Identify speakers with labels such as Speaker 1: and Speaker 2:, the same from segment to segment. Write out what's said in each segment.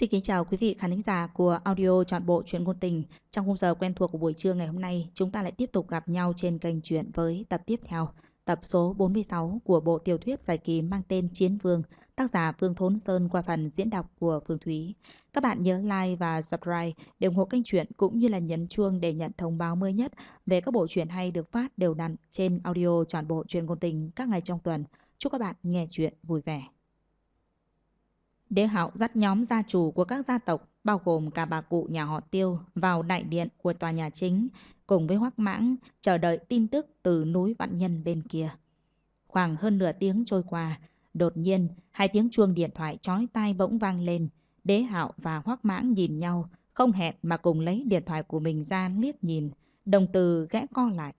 Speaker 1: Xin kính chào quý vị khán thính giả của audio trọn bộ truyện ngôn tình. Trong khung giờ quen thuộc của buổi trưa ngày hôm nay, chúng ta lại tiếp tục gặp nhau trên kênh truyện với tập tiếp theo, tập số 46 của bộ tiểu thuyết giải kỳ mang tên Chiến Vương, tác giả Phương Thốn Sơn qua phần diễn đọc của Phương Thúy. Các bạn nhớ like và subscribe để ủng hộ kênh truyện cũng như là nhấn chuông để nhận thông báo mới nhất về các bộ truyện hay được phát đều đặn trên audio trọn bộ truyện ngôn tình các ngày trong tuần. Chúc các bạn nghe truyện vui vẻ. Đế Hạo dắt nhóm gia chủ của các gia tộc, bao gồm cả bà cụ nhà họ Tiêu, vào đại điện của tòa nhà chính, cùng với Hoắc Mãng chờ đợi tin tức từ núi Vạn Nhân bên kia. Khoảng hơn nửa tiếng trôi qua, đột nhiên hai tiếng chuông điện thoại chói tai bỗng vang lên. Đế Hạo và Hoắc Mãng nhìn nhau, không hẹn mà cùng lấy điện thoại của mình ra liếc nhìn, đồng từ gẽ co lại.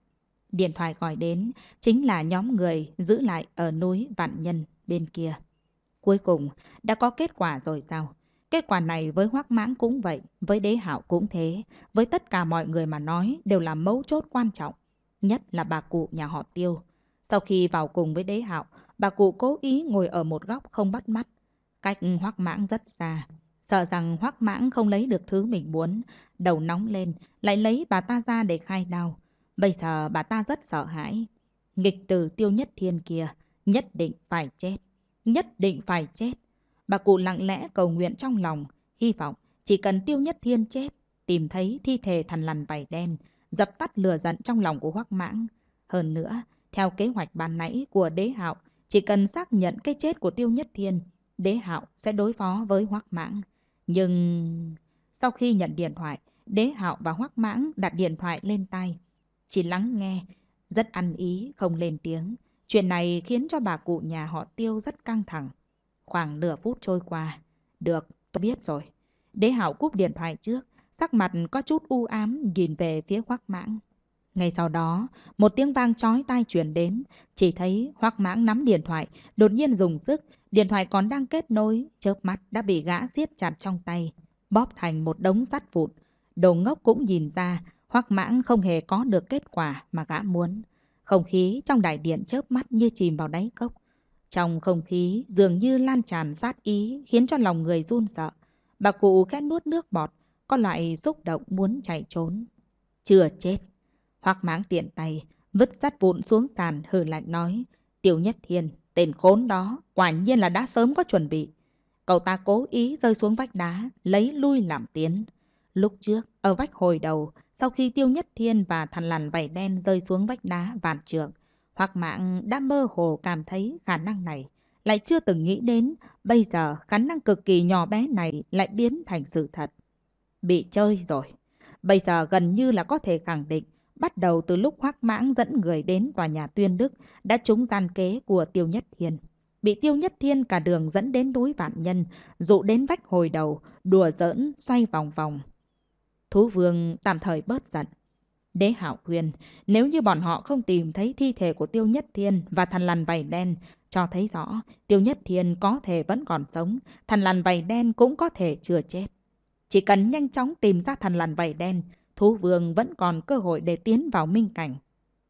Speaker 1: Điện thoại gọi đến chính là nhóm người giữ lại ở núi Vạn Nhân bên kia. Cuối cùng, đã có kết quả rồi sao? Kết quả này với Hoác Mãng cũng vậy, với Đế Hảo cũng thế, với tất cả mọi người mà nói đều là mấu chốt quan trọng, nhất là bà cụ nhà họ Tiêu. Sau khi vào cùng với Đế Hạo, bà cụ cố ý ngồi ở một góc không bắt mắt, cách Hoác Mãng rất xa. Sợ rằng Hoác Mãng không lấy được thứ mình muốn, đầu nóng lên, lại lấy bà ta ra để khai đau. Bây giờ bà ta rất sợ hãi. Nghịch từ Tiêu Nhất Thiên kia, nhất định phải chết nhất định phải chết. Bà cụ lặng lẽ cầu nguyện trong lòng, hy vọng chỉ cần Tiêu Nhất Thiên chết, tìm thấy thi thể thằn lằn vảy đen, dập tắt lửa giận trong lòng của Hoắc Mãng. Hơn nữa, theo kế hoạch ban nãy của Đế Hạo, chỉ cần xác nhận cái chết của Tiêu Nhất Thiên, Đế Hạo sẽ đối phó với Hoắc Mãng. Nhưng sau khi nhận điện thoại, Đế Hạo và Hoắc Mãng đặt điện thoại lên tay, chỉ lắng nghe, rất ăn ý không lên tiếng. Chuyện này khiến cho bà cụ nhà họ tiêu rất căng thẳng. Khoảng nửa phút trôi qua. Được, tôi biết rồi. Đế Hảo cúp điện thoại trước, sắc mặt có chút u ám nhìn về phía Hoắc Mãng. Ngay sau đó, một tiếng vang chói tai truyền đến, chỉ thấy Hoắc Mãng nắm điện thoại, đột nhiên dùng sức, điện thoại còn đang kết nối, chớp mắt đã bị gã siết chặt trong tay, bóp thành một đống sắt vụn. Đồ ngốc cũng nhìn ra, Hoắc Mãng không hề có được kết quả mà gã muốn. Không khí trong đại điện chớp mắt như chìm vào đáy cốc. Trong không khí dường như lan tràn sát ý khiến cho lòng người run sợ. Bà cụ khẽ nuốt nước bọt, có loại xúc động muốn chạy trốn. Chưa chết. Hoặc máng tiện tay, vứt sắt vụn xuống sàn hừ lạnh nói. Tiểu Nhất Thiên, tên khốn đó, quả nhiên là đã sớm có chuẩn bị. Cậu ta cố ý rơi xuống vách đá, lấy lui làm tiến. Lúc trước, ở vách hồi đầu, sau khi Tiêu Nhất Thiên và thằn lằn vảy đen rơi xuống vách đá vạn trượng, hoặc mạng đã mơ hồ cảm thấy khả năng này, lại chưa từng nghĩ đến bây giờ khả năng cực kỳ nhỏ bé này lại biến thành sự thật. Bị chơi rồi. Bây giờ gần như là có thể khẳng định, bắt đầu từ lúc Hoác Mãng dẫn người đến tòa nhà Tuyên Đức đã trúng gian kế của Tiêu Nhất Thiên. Bị Tiêu Nhất Thiên cả đường dẫn đến núi Vạn Nhân, dụ đến vách hồi đầu, đùa giỡn, xoay vòng vòng, thú vương tạm thời bớt giận. Đế hảo quyền, nếu như bọn họ không tìm thấy thi thể của Tiêu Nhất Thiên và thằn lằn vảy đen, cho thấy rõ Tiêu Nhất Thiên có thể vẫn còn sống, thằn lằn vảy đen cũng có thể chưa chết. Chỉ cần nhanh chóng tìm ra thằn lằn vảy đen, thú vương vẫn còn cơ hội để tiến vào minh cảnh.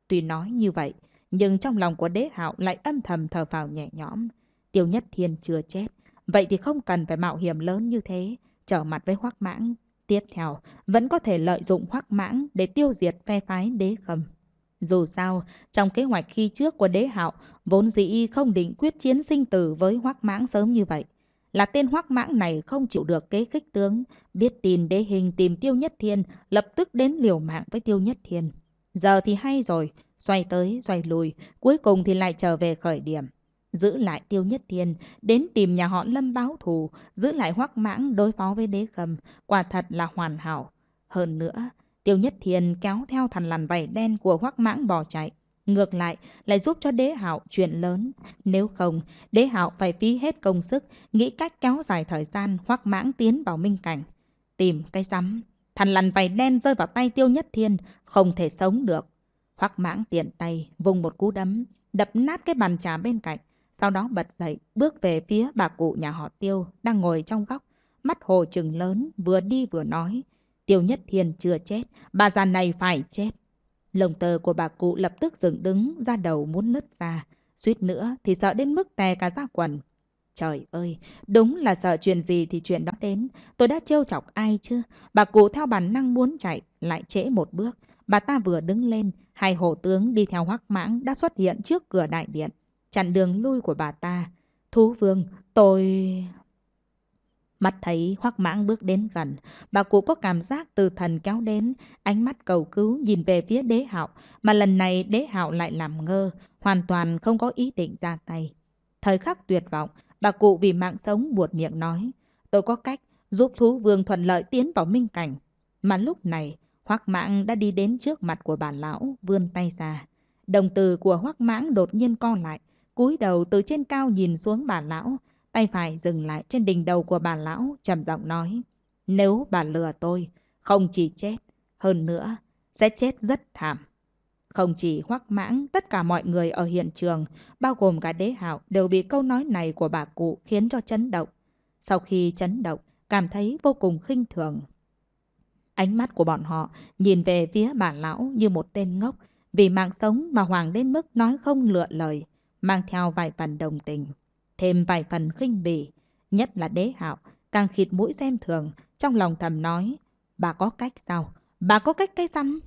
Speaker 1: Tuy nói như vậy, nhưng trong lòng của đế hạo lại âm thầm thở vào nhẹ nhõm. Tiêu Nhất Thiên chưa chết, vậy thì không cần phải mạo hiểm lớn như thế, trở mặt với hoắc mãng, tiếp theo vẫn có thể lợi dụng hoắc mãng để tiêu diệt phe phái đế khâm. Dù sao, trong kế hoạch khi trước của đế hạo, vốn dĩ y không định quyết chiến sinh tử với hoắc mãng sớm như vậy. Là tên hoắc mãng này không chịu được kế khích tướng, biết tin đế hình tìm tiêu nhất thiên, lập tức đến liều mạng với tiêu nhất thiên. Giờ thì hay rồi, xoay tới, xoay lùi, cuối cùng thì lại trở về khởi điểm giữ lại Tiêu Nhất Thiên, đến tìm nhà họ Lâm báo thù, giữ lại hoắc mãng đối phó với đế cầm, quả thật là hoàn hảo. Hơn nữa, Tiêu Nhất Thiên kéo theo thằn lằn vảy đen của hoắc mãng bỏ chạy. Ngược lại, lại giúp cho đế hạo chuyện lớn. Nếu không, đế hạo phải phí hết công sức, nghĩ cách kéo dài thời gian hoắc mãng tiến vào minh cảnh. Tìm cái rắm, thằn lằn vảy đen rơi vào tay Tiêu Nhất Thiên, không thể sống được. Hoắc mãng tiện tay, vùng một cú đấm, đập nát cái bàn trà bên cạnh. Sau đó bật dậy, bước về phía bà cụ nhà họ Tiêu đang ngồi trong góc, mắt hồ trừng lớn, vừa đi vừa nói. Tiêu Nhất Thiên chưa chết, bà già này phải chết. Lồng tờ của bà cụ lập tức dựng đứng, ra đầu muốn nứt ra. Suýt nữa thì sợ đến mức tè cả ra quần. Trời ơi, đúng là sợ chuyện gì thì chuyện đó đến. Tôi đã trêu chọc ai chứ? Bà cụ theo bản năng muốn chạy, lại trễ một bước. Bà ta vừa đứng lên, hai hổ tướng đi theo hoắc mãng đã xuất hiện trước cửa đại điện chặn đường lui của bà ta. Thú vương, tôi... Mặt thấy hoắc mãng bước đến gần, bà cụ có cảm giác từ thần kéo đến, ánh mắt cầu cứu nhìn về phía đế hạo, mà lần này đế hạo lại làm ngơ, hoàn toàn không có ý định ra tay. Thời khắc tuyệt vọng, bà cụ vì mạng sống buột miệng nói, tôi có cách giúp thú vương thuận lợi tiến vào minh cảnh. Mà lúc này, hoắc mãng đã đi đến trước mặt của bà lão, vươn tay ra. Đồng từ của hoắc mãng đột nhiên co lại, cúi đầu từ trên cao nhìn xuống bà lão, tay phải dừng lại trên đỉnh đầu của bà lão, trầm giọng nói. Nếu bà lừa tôi, không chỉ chết, hơn nữa, sẽ chết rất thảm. Không chỉ hoắc mãng, tất cả mọi người ở hiện trường, bao gồm cả đế hạo, đều bị câu nói này của bà cụ khiến cho chấn động. Sau khi chấn động, cảm thấy vô cùng khinh thường. Ánh mắt của bọn họ nhìn về phía bà lão như một tên ngốc, vì mạng sống mà hoàng đến mức nói không lựa lời mang theo vài phần đồng tình, thêm vài phần khinh bỉ, nhất là đế hạo, càng khịt mũi xem thường, trong lòng thầm nói, bà có cách sao, bà có cách cái rắm.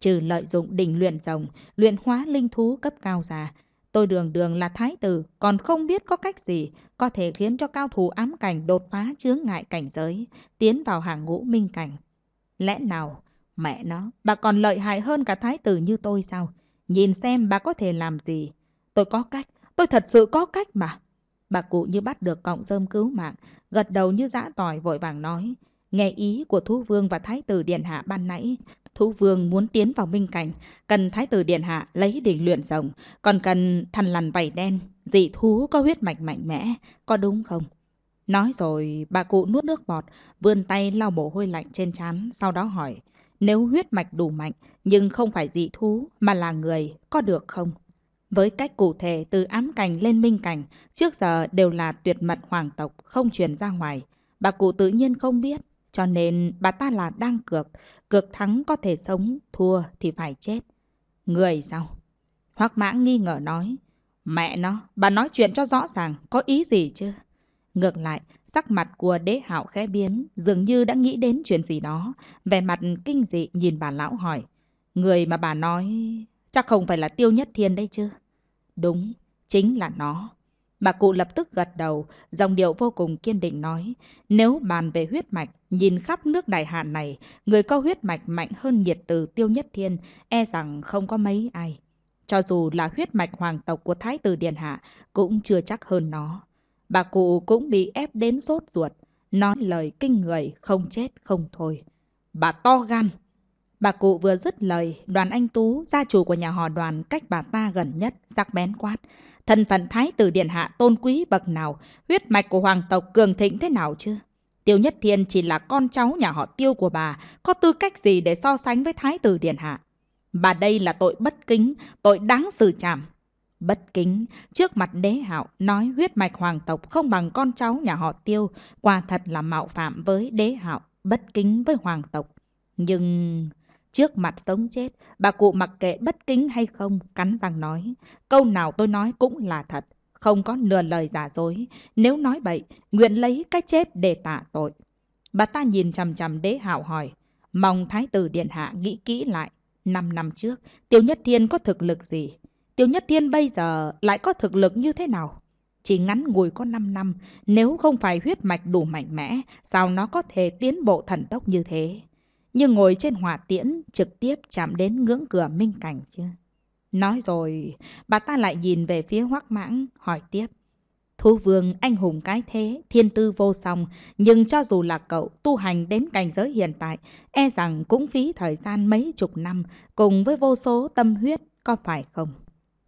Speaker 1: Trừ lợi dụng đỉnh luyện rồng, luyện hóa linh thú cấp cao già, tôi đường đường là thái tử, còn không biết có cách gì có thể khiến cho cao thủ ám cảnh đột phá chướng ngại cảnh giới, tiến vào hàng ngũ minh cảnh. Lẽ nào, mẹ nó, bà còn lợi hại hơn cả thái tử như tôi sao? Nhìn xem bà có thể làm gì. Tôi có cách, tôi thật sự có cách mà. Bà cụ như bắt được cọng rơm cứu mạng, gật đầu như dã tỏi vội vàng nói. Nghe ý của Thú Vương và Thái tử Điện Hạ ban nãy, Thú Vương muốn tiến vào minh cảnh, cần Thái tử Điện Hạ lấy đỉnh luyện rồng, còn cần thằn lằn vảy đen, dị thú có huyết mạch mạnh mẽ, có đúng không? Nói rồi, bà cụ nuốt nước bọt, vươn tay lau mồ hôi lạnh trên trán, sau đó hỏi, nếu huyết mạch đủ mạnh, nhưng không phải dị thú mà là người, có được không? Với cách cụ thể từ ám cảnh lên minh cảnh, trước giờ đều là tuyệt mật hoàng tộc, không truyền ra ngoài. Bà cụ tự nhiên không biết, cho nên bà ta là đang cược, cược thắng có thể sống, thua thì phải chết. Người sao? Hoác mã nghi ngờ nói, mẹ nó, bà nói chuyện cho rõ ràng, có ý gì chứ? Ngược lại, sắc mặt của đế hạo khẽ biến, dường như đã nghĩ đến chuyện gì đó, vẻ mặt kinh dị nhìn bà lão hỏi. Người mà bà nói chắc không phải là tiêu nhất thiên đấy chứ? Đúng, chính là nó. Bà cụ lập tức gật đầu, dòng điệu vô cùng kiên định nói, nếu bàn về huyết mạch, nhìn khắp nước đại hạn này, người có huyết mạch mạnh hơn nhiệt từ tiêu nhất thiên, e rằng không có mấy ai. Cho dù là huyết mạch hoàng tộc của thái tử Điền Hạ, cũng chưa chắc hơn nó. Bà cụ cũng bị ép đến sốt ruột, nói lời kinh người, không chết không thôi. Bà to gan! Bà cụ vừa dứt lời, đoàn anh Tú, gia chủ của nhà họ đoàn cách bà ta gần nhất, sắc bén quát. Thân phận thái tử điện hạ tôn quý bậc nào, huyết mạch của hoàng tộc cường thịnh thế nào chưa? Tiêu Nhất Thiên chỉ là con cháu nhà họ tiêu của bà, có tư cách gì để so sánh với thái tử điện hạ? Bà đây là tội bất kính, tội đáng xử chạm Bất kính, trước mặt đế hạo, nói huyết mạch hoàng tộc không bằng con cháu nhà họ tiêu, quả thật là mạo phạm với đế hạo, bất kính với hoàng tộc. Nhưng... Trước mặt sống chết, bà cụ mặc kệ bất kính hay không, cắn răng nói. Câu nào tôi nói cũng là thật, không có nửa lời giả dối. Nếu nói bậy, nguyện lấy cái chết để tạ tội. Bà ta nhìn chằm chằm đế hạo hỏi. Mong Thái tử Điện Hạ nghĩ kỹ lại. Năm năm trước, Tiêu Nhất Thiên có thực lực gì? Tiêu Nhất Thiên bây giờ lại có thực lực như thế nào? Chỉ ngắn ngủi có 5 năm, nếu không phải huyết mạch đủ mạnh mẽ, sao nó có thể tiến bộ thần tốc như thế? như ngồi trên hỏa tiễn trực tiếp chạm đến ngưỡng cửa minh cảnh chưa? Nói rồi, bà ta lại nhìn về phía hoắc mãng, hỏi tiếp. thu vương anh hùng cái thế, thiên tư vô song, nhưng cho dù là cậu tu hành đến cảnh giới hiện tại, e rằng cũng phí thời gian mấy chục năm cùng với vô số tâm huyết, có phải không?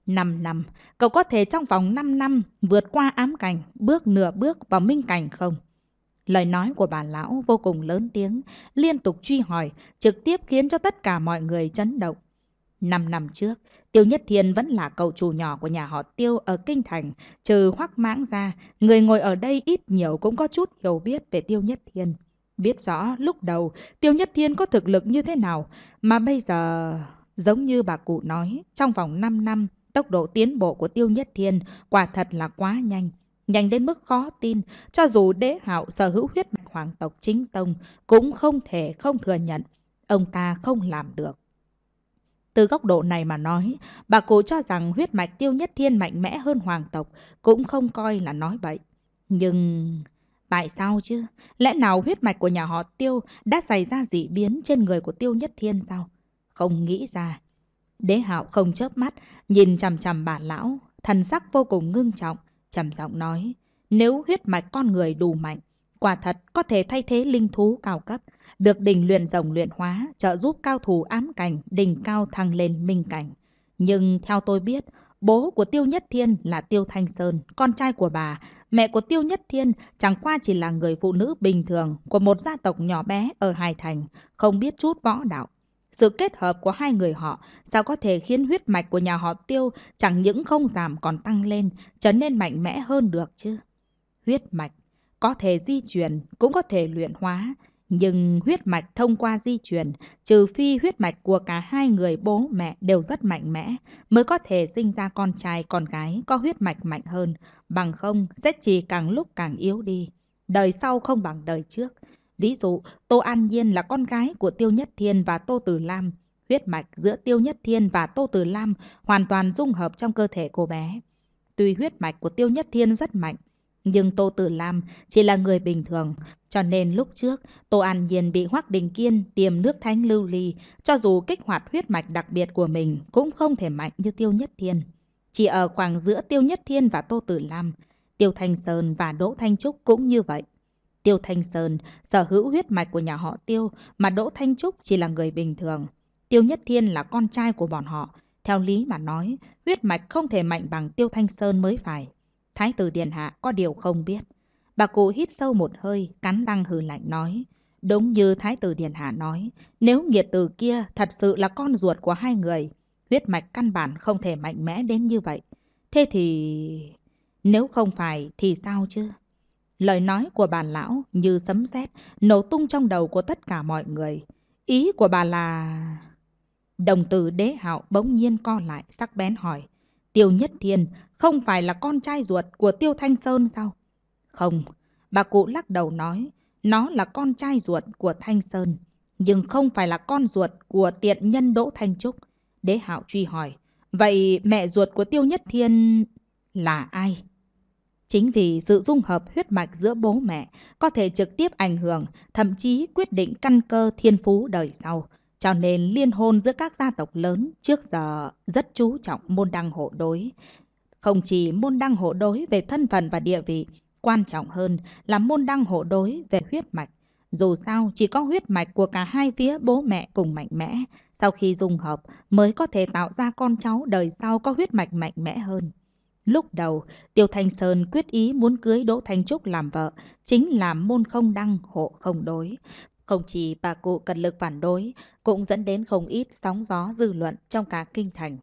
Speaker 1: năm năm, cậu có thể trong vòng 5 năm vượt qua ám cảnh, bước nửa bước vào minh cảnh không? Lời nói của bà lão vô cùng lớn tiếng, liên tục truy hỏi, trực tiếp khiến cho tất cả mọi người chấn động. Năm năm trước, Tiêu Nhất Thiên vẫn là cậu chủ nhỏ của nhà họ Tiêu ở Kinh Thành, trừ hoắc mãng ra, người ngồi ở đây ít nhiều cũng có chút hiểu biết về Tiêu Nhất Thiên. Biết rõ lúc đầu Tiêu Nhất Thiên có thực lực như thế nào, mà bây giờ, giống như bà cụ nói, trong vòng 5 năm, tốc độ tiến bộ của Tiêu Nhất Thiên quả thật là quá nhanh nhanh đến mức khó tin, cho dù đế hạo sở hữu huyết mạch hoàng tộc chính tông cũng không thể không thừa nhận, ông ta không làm được. Từ góc độ này mà nói, bà cố cho rằng huyết mạch tiêu nhất thiên mạnh mẽ hơn hoàng tộc cũng không coi là nói bậy. Nhưng... Tại sao chứ? Lẽ nào huyết mạch của nhà họ tiêu đã xảy ra dị biến trên người của tiêu nhất thiên sao? Không nghĩ ra. Đế hạo không chớp mắt, nhìn chằm chằm bà lão, thần sắc vô cùng ngưng trọng trầm giọng nói, nếu huyết mạch con người đủ mạnh, quả thật có thể thay thế linh thú cao cấp, được đỉnh luyện rồng luyện hóa, trợ giúp cao thủ ám cảnh, đỉnh cao thăng lên minh cảnh. Nhưng theo tôi biết, bố của Tiêu Nhất Thiên là Tiêu Thanh Sơn, con trai của bà, mẹ của Tiêu Nhất Thiên chẳng qua chỉ là người phụ nữ bình thường của một gia tộc nhỏ bé ở Hải Thành, không biết chút võ đạo. Sự kết hợp của hai người họ sao có thể khiến huyết mạch của nhà họ tiêu chẳng những không giảm còn tăng lên, trở nên mạnh mẽ hơn được chứ? Huyết mạch có thể di chuyển, cũng có thể luyện hóa, nhưng huyết mạch thông qua di chuyển, trừ phi huyết mạch của cả hai người bố mẹ đều rất mạnh mẽ, mới có thể sinh ra con trai con gái có huyết mạch mạnh hơn, bằng không sẽ chỉ càng lúc càng yếu đi. Đời sau không bằng đời trước, Ví dụ, Tô An Nhiên là con gái của Tiêu Nhất Thiên và Tô Tử Lam. Huyết mạch giữa Tiêu Nhất Thiên và Tô Tử Lam hoàn toàn dung hợp trong cơ thể cô bé. Tuy huyết mạch của Tiêu Nhất Thiên rất mạnh, nhưng Tô Tử Lam chỉ là người bình thường, cho nên lúc trước Tô An Nhiên bị Hoắc Đình Kiên tiêm nước thánh lưu ly, cho dù kích hoạt huyết mạch đặc biệt của mình cũng không thể mạnh như Tiêu Nhất Thiên. Chỉ ở khoảng giữa Tiêu Nhất Thiên và Tô Tử Lam, Tiêu Thanh Sơn và Đỗ Thanh Trúc cũng như vậy. Tiêu Thanh Sơn sở hữu huyết mạch của nhà họ Tiêu, mà Đỗ Thanh Trúc chỉ là người bình thường. Tiêu Nhất Thiên là con trai của bọn họ. Theo lý mà nói, huyết mạch không thể mạnh bằng Tiêu Thanh Sơn mới phải. Thái tử Điền Hạ có điều không biết. Bà cụ hít sâu một hơi, cắn răng hừ lạnh nói. Đúng như Thái tử Điền Hạ nói, nếu nghiệt tử kia thật sự là con ruột của hai người, huyết mạch căn bản không thể mạnh mẽ đến như vậy. Thế thì... Nếu không phải thì sao chứ? Lời nói của bà lão như sấm sét nổ tung trong đầu của tất cả mọi người. Ý của bà là... Đồng tử đế hạo bỗng nhiên co lại sắc bén hỏi. Tiêu Nhất Thiên không phải là con trai ruột của Tiêu Thanh Sơn sao? Không, bà cụ lắc đầu nói, nó là con trai ruột của Thanh Sơn, nhưng không phải là con ruột của tiện nhân Đỗ Thanh Trúc. Đế Hạo truy hỏi, vậy mẹ ruột của Tiêu Nhất Thiên là ai? Chính vì sự dung hợp huyết mạch giữa bố mẹ có thể trực tiếp ảnh hưởng, thậm chí quyết định căn cơ thiên phú đời sau. Cho nên liên hôn giữa các gia tộc lớn trước giờ rất chú trọng môn đăng hộ đối. Không chỉ môn đăng hộ đối về thân phận và địa vị, quan trọng hơn là môn đăng hộ đối về huyết mạch. Dù sao, chỉ có huyết mạch của cả hai phía bố mẹ cùng mạnh mẽ, sau khi dung hợp mới có thể tạo ra con cháu đời sau có huyết mạch mạnh mẽ hơn. Lúc đầu, Tiêu Thanh Sơn quyết ý muốn cưới Đỗ Thanh Trúc làm vợ, chính là môn không đăng, hộ không đối. Không chỉ bà cụ cần lực phản đối, cũng dẫn đến không ít sóng gió dư luận trong cả kinh thành.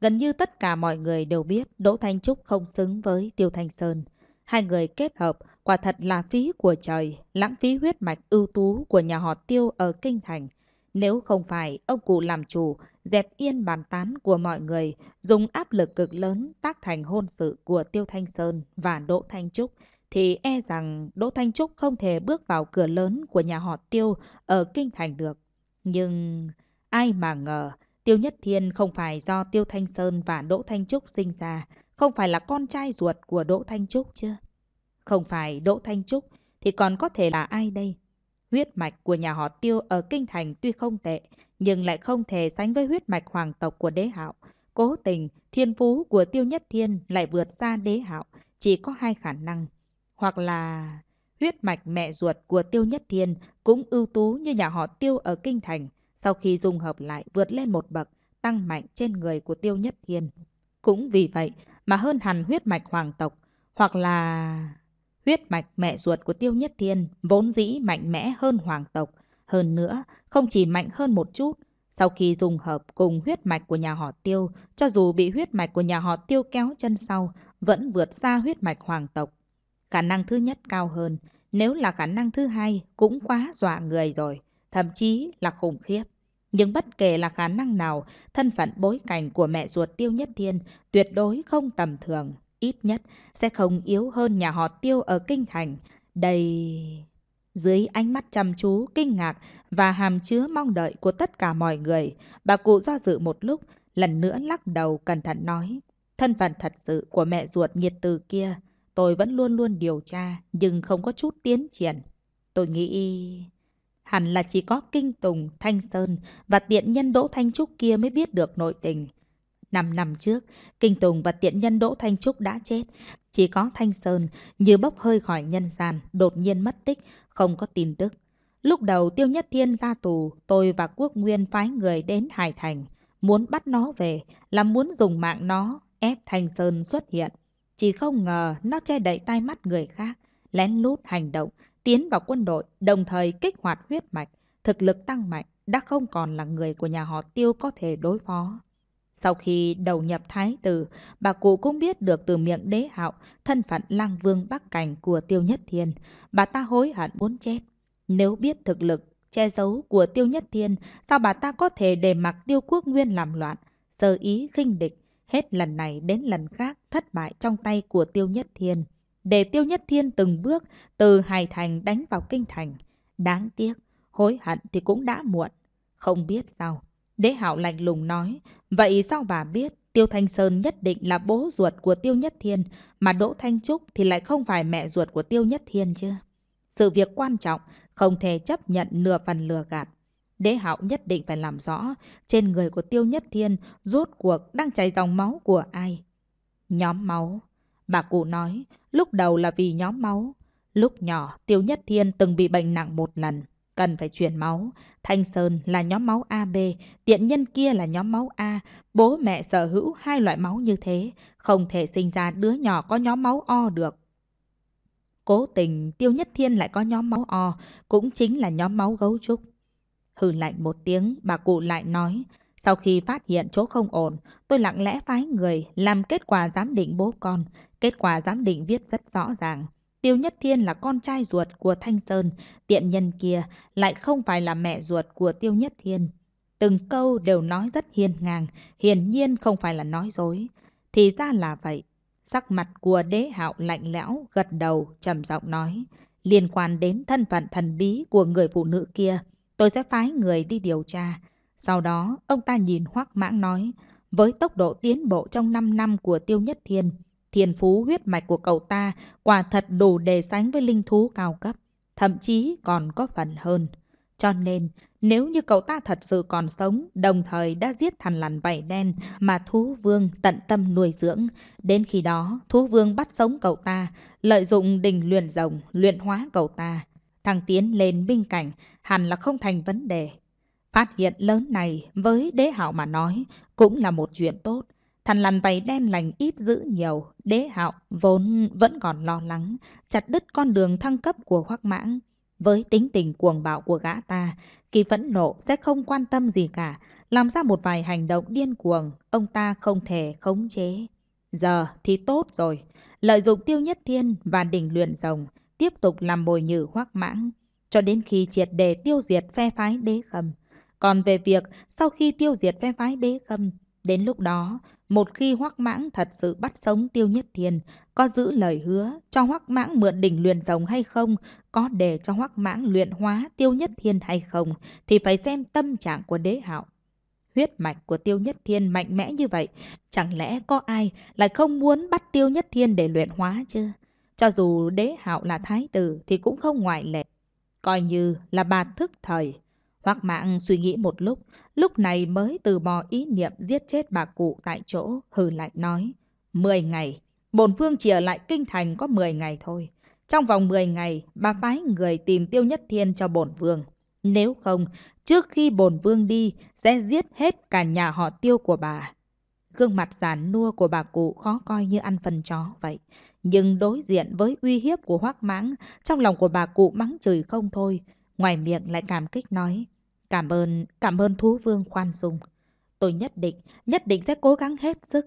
Speaker 1: Gần như tất cả mọi người đều biết Đỗ Thanh Trúc không xứng với Tiêu Thanh Sơn. Hai người kết hợp quả thật là phí của trời, lãng phí huyết mạch ưu tú của nhà họ Tiêu ở Kinh Thành. Nếu không phải ông cụ làm chủ, dẹp yên bàn tán của mọi người, dùng áp lực cực lớn tác thành hôn sự của Tiêu Thanh Sơn và Đỗ Thanh Trúc, thì e rằng Đỗ Thanh Trúc không thể bước vào cửa lớn của nhà họ Tiêu ở Kinh Thành được. Nhưng ai mà ngờ, Tiêu Nhất Thiên không phải do Tiêu Thanh Sơn và Đỗ Thanh Trúc sinh ra, không phải là con trai ruột của Đỗ Thanh Trúc chứ Không phải Đỗ Thanh Trúc thì còn có thể là ai đây? Huyết mạch của nhà họ Tiêu ở Kinh Thành tuy không tệ, nhưng lại không thể sánh với huyết mạch hoàng tộc của đế hạo. Cố tình, thiên phú của Tiêu Nhất Thiên lại vượt xa đế hạo, chỉ có hai khả năng. Hoặc là huyết mạch mẹ ruột của Tiêu Nhất Thiên cũng ưu tú như nhà họ Tiêu ở Kinh Thành, sau khi dung hợp lại vượt lên một bậc, tăng mạnh trên người của Tiêu Nhất Thiên. Cũng vì vậy mà hơn hẳn huyết mạch hoàng tộc, hoặc là... Huyết mạch mẹ ruột của Tiêu Nhất Thiên vốn dĩ mạnh mẽ hơn hoàng tộc. Hơn nữa, không chỉ mạnh hơn một chút, sau khi dùng hợp cùng huyết mạch của nhà họ Tiêu, cho dù bị huyết mạch của nhà họ Tiêu kéo chân sau, vẫn vượt xa huyết mạch hoàng tộc. Khả năng thứ nhất cao hơn, nếu là khả năng thứ hai cũng quá dọa người rồi, thậm chí là khủng khiếp. Nhưng bất kể là khả năng nào, thân phận bối cảnh của mẹ ruột Tiêu Nhất Thiên tuyệt đối không tầm thường. Ít nhất sẽ không yếu hơn nhà họ tiêu ở kinh thành. Đây... Dưới ánh mắt chăm chú, kinh ngạc và hàm chứa mong đợi của tất cả mọi người, bà cụ do dự một lúc, lần nữa lắc đầu cẩn thận nói. Thân phận thật sự của mẹ ruột nhiệt từ kia, tôi vẫn luôn luôn điều tra, nhưng không có chút tiến triển. Tôi nghĩ... Hẳn là chỉ có Kinh Tùng, Thanh Sơn và tiện nhân Đỗ Thanh Trúc kia mới biết được nội tình. Năm năm trước, Kinh Tùng và tiện nhân Đỗ Thanh Trúc đã chết. Chỉ có Thanh Sơn như bốc hơi khỏi nhân gian, đột nhiên mất tích, không có tin tức. Lúc đầu Tiêu Nhất Thiên ra tù, tôi và Quốc Nguyên phái người đến Hải Thành. Muốn bắt nó về là muốn dùng mạng nó ép Thanh Sơn xuất hiện. Chỉ không ngờ nó che đậy tai mắt người khác, lén lút hành động, tiến vào quân đội, đồng thời kích hoạt huyết mạch, thực lực tăng mạnh, đã không còn là người của nhà họ Tiêu có thể đối phó. Sau khi đầu nhập thái tử, bà cụ cũng biết được từ miệng đế hạo thân phận lang vương bắc cảnh của Tiêu Nhất Thiên. Bà ta hối hận muốn chết. Nếu biết thực lực, che giấu của Tiêu Nhất Thiên, sao bà ta có thể để mặc Tiêu Quốc Nguyên làm loạn, sơ ý khinh địch, hết lần này đến lần khác thất bại trong tay của Tiêu Nhất Thiên. Để Tiêu Nhất Thiên từng bước từ Hải Thành đánh vào Kinh Thành. Đáng tiếc, hối hận thì cũng đã muộn. Không biết sao, Đế hạo lạnh lùng nói, vậy sao bà biết Tiêu Thanh Sơn nhất định là bố ruột của Tiêu Nhất Thiên, mà Đỗ Thanh Trúc thì lại không phải mẹ ruột của Tiêu Nhất Thiên chứ? Sự việc quan trọng, không thể chấp nhận nửa phần lừa gạt. Đế hạo nhất định phải làm rõ trên người của Tiêu Nhất Thiên rốt cuộc đang chảy dòng máu của ai. Nhóm máu. Bà cụ nói, lúc đầu là vì nhóm máu. Lúc nhỏ, Tiêu Nhất Thiên từng bị bệnh nặng một lần, cần phải chuyển máu. Thanh Sơn là nhóm máu AB, tiện nhân kia là nhóm máu A. Bố mẹ sở hữu hai loại máu như thế, không thể sinh ra đứa nhỏ có nhóm máu O được. Cố tình Tiêu Nhất Thiên lại có nhóm máu O, cũng chính là nhóm máu gấu trúc. Hừ lạnh một tiếng, bà cụ lại nói, sau khi phát hiện chỗ không ổn, tôi lặng lẽ phái người làm kết quả giám định bố con. Kết quả giám định viết rất rõ ràng, Tiêu Nhất Thiên là con trai ruột của Thanh Sơn, tiện nhân kia lại không phải là mẹ ruột của Tiêu Nhất Thiên. Từng câu đều nói rất hiền ngang, hiển nhiên không phải là nói dối. Thì ra là vậy. Sắc mặt của đế hạo lạnh lẽo, gật đầu, trầm giọng nói. Liên quan đến thân phận thần bí của người phụ nữ kia, tôi sẽ phái người đi điều tra. Sau đó, ông ta nhìn hoác mãng nói, với tốc độ tiến bộ trong 5 năm của Tiêu Nhất Thiên, thiên phú huyết mạch của cậu ta quả thật đủ để sánh với linh thú cao cấp, thậm chí còn có phần hơn. Cho nên, nếu như cậu ta thật sự còn sống, đồng thời đã giết thằn lằn vảy đen mà thú vương tận tâm nuôi dưỡng, đến khi đó thú vương bắt sống cậu ta, lợi dụng đình luyện rồng, luyện hóa cậu ta. thăng Tiến lên binh cảnh, hẳn là không thành vấn đề. Phát hiện lớn này với đế hạo mà nói cũng là một chuyện tốt. Thằn lằn vầy đen lành ít dữ nhiều, đế hạo vốn vẫn còn lo lắng, chặt đứt con đường thăng cấp của hoắc mãng. Với tính tình cuồng bạo của gã ta, kỳ phẫn nộ sẽ không quan tâm gì cả, làm ra một vài hành động điên cuồng, ông ta không thể khống chế. Giờ thì tốt rồi, lợi dụng tiêu nhất thiên và đỉnh luyện rồng, tiếp tục làm bồi nhử hoắc mãng, cho đến khi triệt đề tiêu diệt phe phái đế khâm. Còn về việc sau khi tiêu diệt phe phái đế khâm, đến lúc đó một khi Hoắc Mãng thật sự bắt sống Tiêu Nhất Thiên, có giữ lời hứa cho Hoắc Mãng mượn đỉnh luyện rồng hay không, có để cho Hoắc Mãng luyện hóa Tiêu Nhất Thiên hay không, thì phải xem tâm trạng của đế hạo. Huyết mạch của Tiêu Nhất Thiên mạnh mẽ như vậy, chẳng lẽ có ai lại không muốn bắt Tiêu Nhất Thiên để luyện hóa chứ? Cho dù đế hạo là thái tử thì cũng không ngoại lệ. Coi như là bà thức thời, Hoác mạng suy nghĩ một lúc, lúc này mới từ bỏ ý niệm giết chết bà cụ tại chỗ, hừ lại nói. Mười ngày, bổn phương chỉ ở lại kinh thành có mười ngày thôi. Trong vòng mười ngày, bà phái người tìm Tiêu Nhất Thiên cho bổn vương. Nếu không, trước khi bổn vương đi, sẽ giết hết cả nhà họ Tiêu của bà. Gương mặt giản nua của bà cụ khó coi như ăn phần chó vậy. Nhưng đối diện với uy hiếp của hoác mãng, trong lòng của bà cụ mắng chửi không thôi. Ngoài miệng lại cảm kích nói, Cảm ơn, cảm ơn thú vương khoan dung. Tôi nhất định, nhất định sẽ cố gắng hết sức.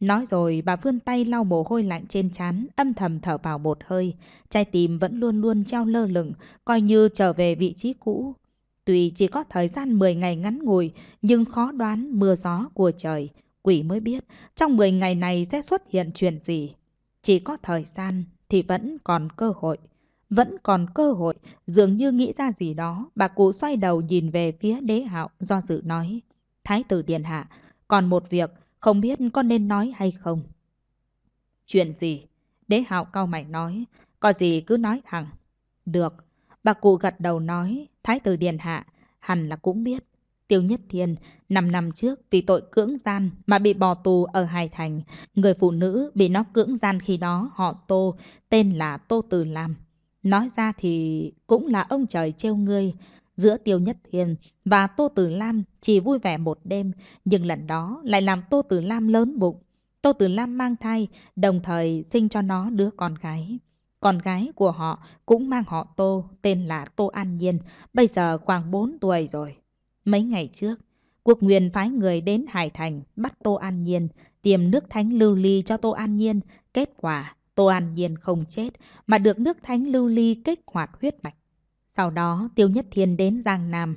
Speaker 1: Nói rồi bà vươn tay lau mồ hôi lạnh trên trán, âm thầm thở vào một hơi. Trái tim vẫn luôn luôn treo lơ lửng, coi như trở về vị trí cũ. Tuy chỉ có thời gian 10 ngày ngắn ngủi, nhưng khó đoán mưa gió của trời. Quỷ mới biết trong 10 ngày này sẽ xuất hiện chuyện gì. Chỉ có thời gian thì vẫn còn cơ hội vẫn còn cơ hội, dường như nghĩ ra gì đó, bà cụ xoay đầu nhìn về phía đế hạo do dự nói. Thái tử điện hạ, còn một việc, không biết có nên nói hay không. Chuyện gì? Đế hạo cao mày nói, có gì cứ nói thẳng. Được, bà cụ gật đầu nói, thái tử điện hạ, hẳn là cũng biết. Tiêu Nhất Thiên, 5 năm trước vì tội cưỡng gian mà bị bỏ tù ở Hải Thành. Người phụ nữ bị nó cưỡng gian khi đó họ Tô, tên là Tô Từ Lam, Nói ra thì cũng là ông trời trêu ngươi. Giữa Tiêu Nhất Thiên và Tô Tử Lam chỉ vui vẻ một đêm, nhưng lần đó lại làm Tô Tử Lam lớn bụng. Tô Tử Lam mang thai, đồng thời sinh cho nó đứa con gái. Con gái của họ cũng mang họ Tô, tên là Tô An Nhiên, bây giờ khoảng 4 tuổi rồi. Mấy ngày trước, Cuộc Nguyên phái người đến Hải Thành bắt Tô An Nhiên, tiềm nước thánh lưu ly cho Tô An Nhiên, kết quả Tô An Nhiên không chết mà được nước thánh lưu ly kích hoạt huyết mạch. Sau đó Tiêu Nhất Thiên đến Giang Nam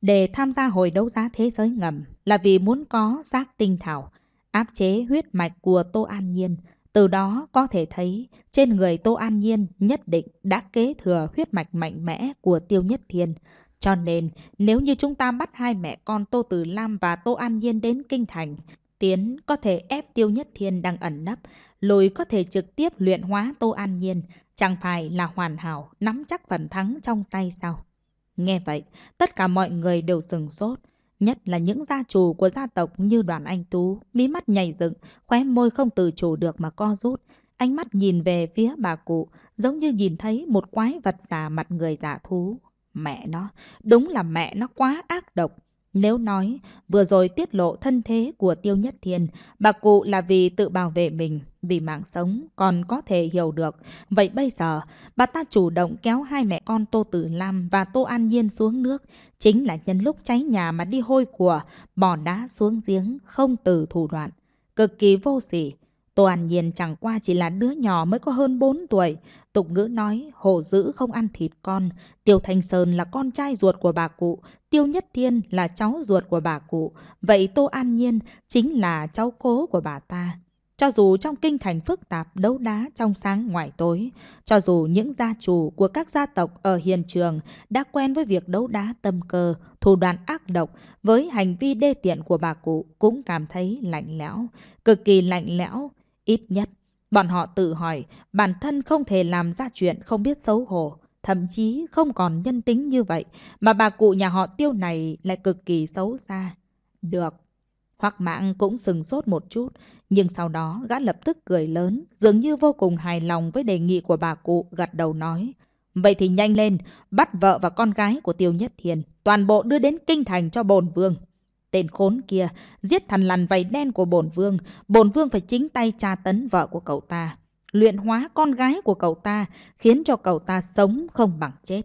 Speaker 1: để tham gia hồi đấu giá thế giới ngầm là vì muốn có giác tinh thảo, áp chế huyết mạch của Tô An Nhiên. Từ đó có thể thấy trên người Tô An Nhiên nhất định đã kế thừa huyết mạch mạnh mẽ của Tiêu Nhất Thiên. Cho nên nếu như chúng ta bắt hai mẹ con Tô Tử Lam và Tô An Nhiên đến Kinh Thành Tiến có thể ép Tiêu Nhất Thiên đang ẩn nấp, lùi có thể trực tiếp luyện hóa Tô An Nhiên, chẳng phải là hoàn hảo, nắm chắc phần thắng trong tay sao? Nghe vậy, tất cả mọi người đều sừng sốt, nhất là những gia chủ của gia tộc như đoàn anh Tú, mí mắt nhảy dựng, khóe môi không từ chủ được mà co rút, ánh mắt nhìn về phía bà cụ, giống như nhìn thấy một quái vật giả mặt người giả thú. Mẹ nó, đúng là mẹ nó quá ác độc. Nếu nói vừa rồi tiết lộ thân thế của Tiêu Nhất Thiên, bà cụ là vì tự bảo vệ mình, vì mạng sống còn có thể hiểu được. Vậy bây giờ, bà ta chủ động kéo hai mẹ con Tô Tử Lam và Tô An Nhiên xuống nước, chính là nhân lúc cháy nhà mà đi hôi của, bỏ đá xuống giếng, không từ thủ đoạn. Cực kỳ vô sỉ, Toàn Nhiên chẳng qua chỉ là đứa nhỏ mới có hơn 4 tuổi. Tục ngữ nói, hổ dữ không ăn thịt con. Tiêu Thanh Sơn là con trai ruột của bà cụ. Tiêu Nhất Thiên là cháu ruột của bà cụ. Vậy Tô An Nhiên chính là cháu cố của bà ta. Cho dù trong kinh thành phức tạp đấu đá trong sáng ngoài tối, cho dù những gia chủ của các gia tộc ở hiền trường đã quen với việc đấu đá tâm cơ, thủ đoạn ác độc với hành vi đê tiện của bà cụ cũng cảm thấy lạnh lẽo, cực kỳ lạnh lẽo, Ít nhất, bọn họ tự hỏi bản thân không thể làm ra chuyện không biết xấu hổ, thậm chí không còn nhân tính như vậy mà bà cụ nhà họ tiêu này lại cực kỳ xấu xa. Được. Hoặc mạng cũng sừng sốt một chút, nhưng sau đó gã lập tức cười lớn, dường như vô cùng hài lòng với đề nghị của bà cụ gật đầu nói. Vậy thì nhanh lên, bắt vợ và con gái của Tiêu Nhất Thiền, toàn bộ đưa đến kinh thành cho bồn vương. Tên khốn kia, giết thằn lằn vầy đen của bổn vương, bổn vương phải chính tay tra tấn vợ của cậu ta, luyện hóa con gái của cậu ta, khiến cho cậu ta sống không bằng chết.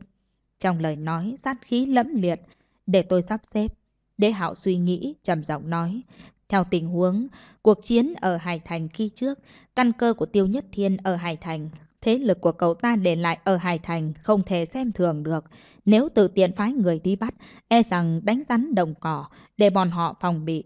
Speaker 1: Trong lời nói sát khí lẫm liệt, để tôi sắp xếp. Đế hạo suy nghĩ, trầm giọng nói. Theo tình huống, cuộc chiến ở Hải Thành khi trước, căn cơ của Tiêu Nhất Thiên ở Hải Thành, thế lực của cậu ta để lại ở Hải Thành không thể xem thường được. Nếu tự tiện phái người đi bắt, e rằng đánh rắn đồng cỏ để bọn họ phòng bị.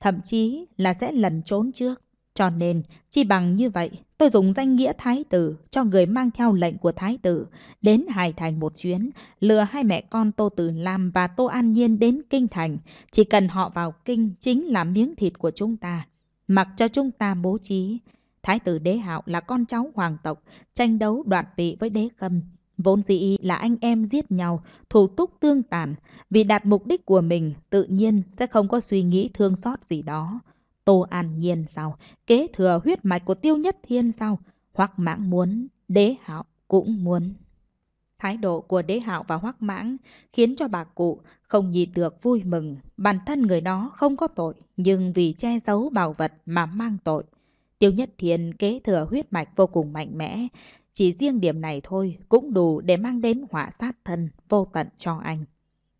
Speaker 1: Thậm chí là sẽ lần trốn trước. Cho nên, chi bằng như vậy, tôi dùng danh nghĩa thái tử cho người mang theo lệnh của thái tử đến Hải Thành một chuyến, lừa hai mẹ con Tô Tử Lam và Tô An Nhiên đến Kinh Thành. Chỉ cần họ vào Kinh chính là miếng thịt của chúng ta, mặc cho chúng ta bố trí. Thái tử đế hạo là con cháu hoàng tộc, tranh đấu đoạt vị với đế khâm, Vốn dĩ là anh em giết nhau, thủ túc tương tàn, vì đạt mục đích của mình tự nhiên sẽ không có suy nghĩ thương xót gì đó. Tô An Nhiên sao? Kế thừa huyết mạch của Tiêu Nhất Thiên sao? hoặc Mãng muốn, Đế Hạo cũng muốn. Thái độ của Đế Hạo và Hoắc Mãng khiến cho bà cụ không nhịn được vui mừng, bản thân người đó không có tội, nhưng vì che giấu bảo vật mà mang tội. Tiêu Nhất Thiên kế thừa huyết mạch vô cùng mạnh mẽ, chỉ riêng điểm này thôi cũng đủ để mang đến họa sát thân vô tận cho anh.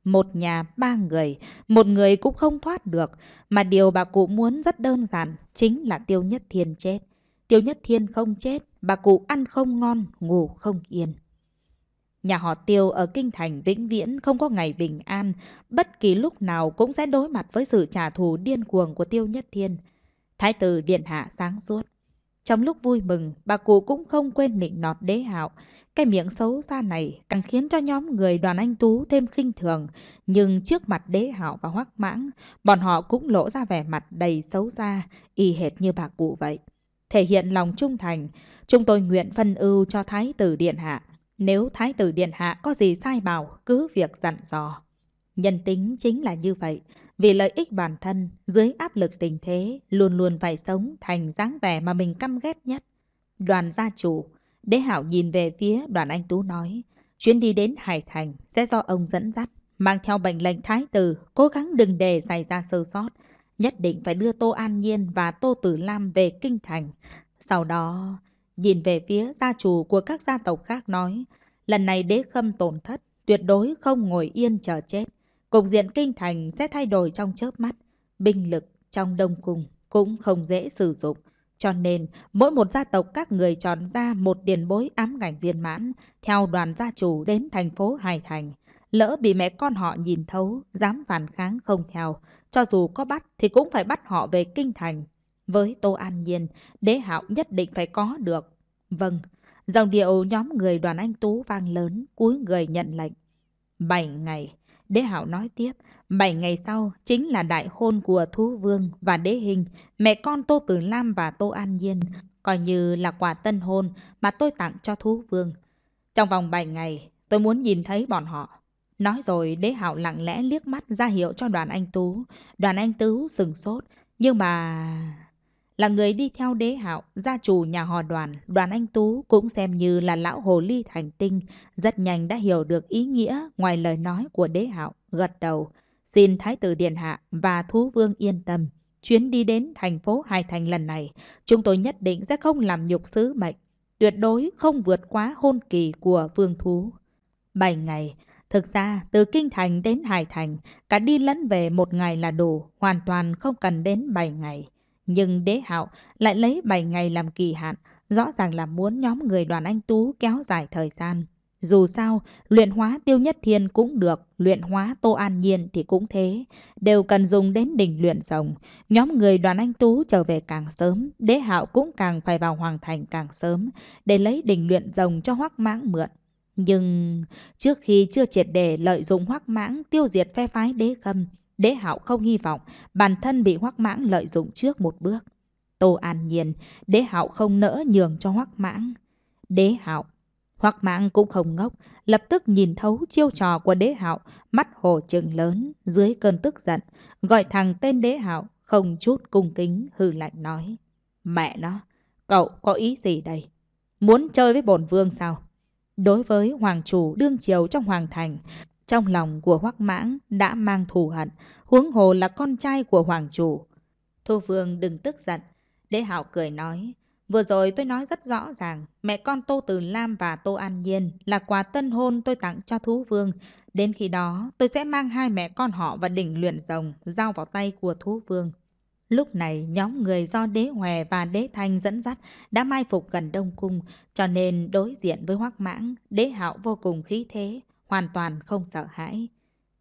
Speaker 1: Một nhà ba người, một người cũng không thoát được, mà điều bà cụ muốn rất đơn giản, chính là Tiêu Nhất Thiên chết. Tiêu Nhất Thiên không chết, bà cụ ăn không ngon, ngủ không yên. Nhà họ Tiêu ở Kinh Thành vĩnh viễn không có ngày bình an, bất kỳ lúc nào cũng sẽ đối mặt với sự trả thù điên cuồng của Tiêu Nhất Thiên. Thái tử Điện Hạ sáng suốt, trong lúc vui mừng, bà cụ cũng không quên nịnh nọt đế hạo. Cái miệng xấu xa này càng khiến cho nhóm người đoàn anh Tú thêm khinh thường. Nhưng trước mặt đế hạo và hoắc mãng, bọn họ cũng lộ ra vẻ mặt đầy xấu xa, y hệt như bà cụ vậy. Thể hiện lòng trung thành, chúng tôi nguyện phân ưu cho Thái tử Điện Hạ. Nếu Thái tử Điện Hạ có gì sai bảo, cứ việc dặn dò. Nhân tính chính là như vậy. Vì lợi ích bản thân, dưới áp lực tình thế, luôn luôn phải sống thành dáng vẻ mà mình căm ghét nhất. Đoàn gia chủ, đế hảo nhìn về phía đoàn anh Tú nói, chuyến đi đến Hải Thành sẽ do ông dẫn dắt, mang theo bệnh lệnh thái tử, cố gắng đừng để xảy ra sơ sót. Nhất định phải đưa Tô An Nhiên và Tô Tử Lam về Kinh Thành. Sau đó, nhìn về phía gia chủ của các gia tộc khác nói, lần này đế khâm tổn thất, tuyệt đối không ngồi yên chờ chết cục diện kinh thành sẽ thay đổi trong chớp mắt. Binh lực trong đông cung cũng không dễ sử dụng. Cho nên, mỗi một gia tộc các người chọn ra một tiền bối ám cảnh viên mãn, theo đoàn gia chủ đến thành phố Hải Thành. Lỡ bị mẹ con họ nhìn thấu, dám phản kháng không theo, cho dù có bắt thì cũng phải bắt họ về kinh thành. Với Tô An Nhiên, đế hạo nhất định phải có được. Vâng, dòng điệu nhóm người đoàn anh Tú vang lớn, cuối người nhận lệnh. Bảy ngày, Đế Hảo nói tiếp, bảy ngày sau chính là đại hôn của Thú Vương và Đế Hình, mẹ con Tô Tử Lam và Tô An Nhiên, coi như là quà tân hôn mà tôi tặng cho Thú Vương. Trong vòng bảy ngày, tôi muốn nhìn thấy bọn họ. Nói rồi Đế Hảo lặng lẽ liếc mắt ra hiệu cho đoàn anh Tú. Đoàn anh Tú sừng sốt, nhưng mà là người đi theo đế hạo, gia chủ nhà họ đoàn, đoàn anh Tú cũng xem như là lão hồ ly thành tinh, rất nhanh đã hiểu được ý nghĩa ngoài lời nói của đế hạo, gật đầu, xin Thái tử Điện Hạ và Thú Vương yên tâm. Chuyến đi đến thành phố Hải Thành lần này, chúng tôi nhất định sẽ không làm nhục sứ mệnh, tuyệt đối không vượt quá hôn kỳ của vương thú. 7 ngày, Thực ra, từ Kinh Thành đến Hải Thành, cả đi lẫn về một ngày là đủ, hoàn toàn không cần đến 7 ngày. Nhưng đế hạo lại lấy 7 ngày làm kỳ hạn, rõ ràng là muốn nhóm người đoàn anh Tú kéo dài thời gian. Dù sao, luyện hóa tiêu nhất thiên cũng được, luyện hóa tô an nhiên thì cũng thế. Đều cần dùng đến đỉnh luyện rồng. Nhóm người đoàn anh Tú trở về càng sớm, đế hạo cũng càng phải vào hoàng thành càng sớm để lấy đỉnh luyện rồng cho hoắc mãng mượn. Nhưng trước khi chưa triệt để lợi dụng hoắc mãng tiêu diệt phe phái đế khâm, Đế hạo không hy vọng bản thân bị hoắc mãng lợi dụng trước một bước. Tô an nhiên, đế hạo không nỡ nhường cho hoắc mãng. Đế hạo, hoắc mãng cũng không ngốc, lập tức nhìn thấu chiêu trò của đế hạo, mắt hồ trừng lớn, dưới cơn tức giận, gọi thằng tên đế hạo, không chút cung kính, hư lạnh nói. Mẹ nó, cậu có ý gì đây? Muốn chơi với bổn vương sao? Đối với hoàng chủ đương triều trong hoàng thành, trong lòng của Hoắc Mãng đã mang thù hận, huống hồ là con trai của hoàng chủ. Thu vương đừng tức giận. Đế Hạo cười nói, vừa rồi tôi nói rất rõ ràng, mẹ con Tô Từ Lam và Tô An Nhiên là quà tân hôn tôi tặng cho Thú Vương. Đến khi đó, tôi sẽ mang hai mẹ con họ và đỉnh luyện rồng giao vào tay của Thú Vương. Lúc này, nhóm người do Đế Hòe và Đế Thanh dẫn dắt đã mai phục gần Đông Cung, cho nên đối diện với Hoắc Mãng, Đế Hạo vô cùng khí thế hoàn toàn không sợ hãi.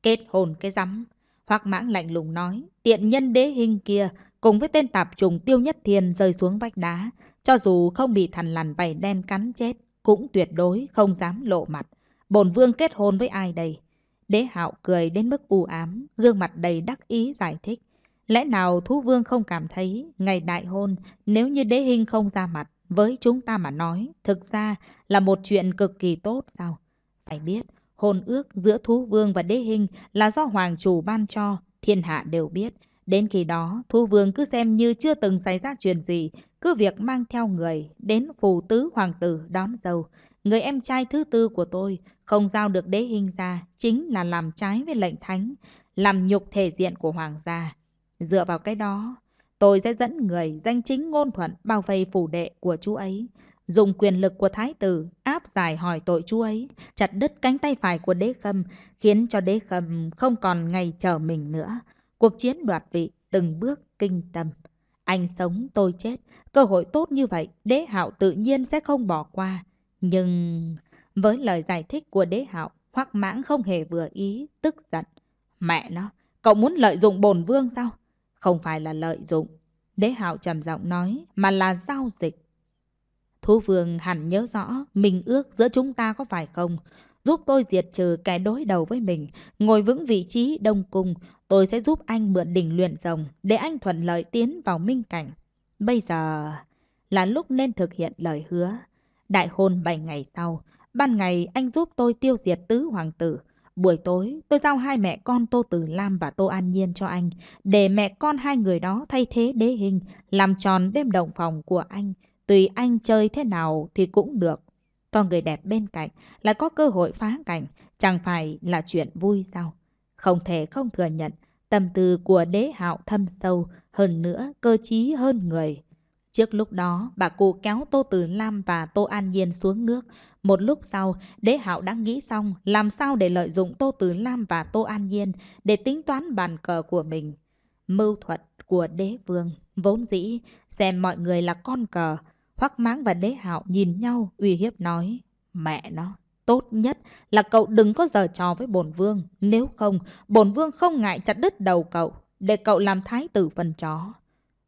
Speaker 1: Kết hồn cái rắm, hoặc mãng lạnh lùng nói, tiện nhân đế hình kia cùng với tên tạp trùng tiêu nhất thiên rơi xuống vách đá, cho dù không bị thằn lằn vảy đen cắn chết, cũng tuyệt đối không dám lộ mặt. Bồn vương kết hôn với ai đây? Đế hạo cười đến mức u ám, gương mặt đầy đắc ý giải thích. Lẽ nào thú vương không cảm thấy ngày đại hôn nếu như đế hình không ra mặt với chúng ta mà nói thực ra là một chuyện cực kỳ tốt sao? Phải biết, hôn ước giữa thú vương và đế hình là do hoàng chủ ban cho, thiên hạ đều biết. Đến khi đó, thú vương cứ xem như chưa từng xảy ra chuyện gì, cứ việc mang theo người đến phù tứ hoàng tử đón dâu. Người em trai thứ tư của tôi không giao được đế hình ra, chính là làm trái với lệnh thánh, làm nhục thể diện của hoàng gia. Dựa vào cái đó, tôi sẽ dẫn người danh chính ngôn thuận bao vây phủ đệ của chú ấy dùng quyền lực của thái tử áp giải hỏi tội chú ấy, chặt đứt cánh tay phải của đế khâm, khiến cho đế khâm không còn ngày chờ mình nữa. Cuộc chiến đoạt vị từng bước kinh tâm. Anh sống tôi chết, cơ hội tốt như vậy đế hạo tự nhiên sẽ không bỏ qua. Nhưng với lời giải thích của đế hạo, hoắc mãng không hề vừa ý, tức giận. Mẹ nó, cậu muốn lợi dụng bồn vương sao? Không phải là lợi dụng, đế hạo trầm giọng nói, mà là giao dịch. Thú vương hẳn nhớ rõ mình ước giữa chúng ta có phải không? Giúp tôi diệt trừ kẻ đối đầu với mình, ngồi vững vị trí đông cung. Tôi sẽ giúp anh mượn đỉnh luyện rồng để anh thuận lợi tiến vào minh cảnh. Bây giờ là lúc nên thực hiện lời hứa. Đại hôn 7 ngày sau, ban ngày anh giúp tôi tiêu diệt tứ hoàng tử. Buổi tối, tôi giao hai mẹ con Tô Tử Lam và Tô An Nhiên cho anh, để mẹ con hai người đó thay thế đế hình, làm tròn đêm động phòng của anh tùy anh chơi thế nào thì cũng được. Còn người đẹp bên cạnh lại có cơ hội phá cảnh, chẳng phải là chuyện vui sao? Không thể không thừa nhận, tâm tư của đế hạo thâm sâu, hơn nữa cơ trí hơn người. Trước lúc đó, bà cụ kéo Tô Tử Lam và Tô An Nhiên xuống nước. Một lúc sau, đế hạo đã nghĩ xong làm sao để lợi dụng Tô Tử Lam và Tô An Nhiên để tính toán bàn cờ của mình. Mưu thuật của đế vương, vốn dĩ, xem mọi người là con cờ, Hoắc Mãng và Đế Hạo nhìn nhau uy hiếp nói, mẹ nó, tốt nhất là cậu đừng có giở trò với bổn vương, nếu không, bổn vương không ngại chặt đứt đầu cậu, để cậu làm thái tử phần chó.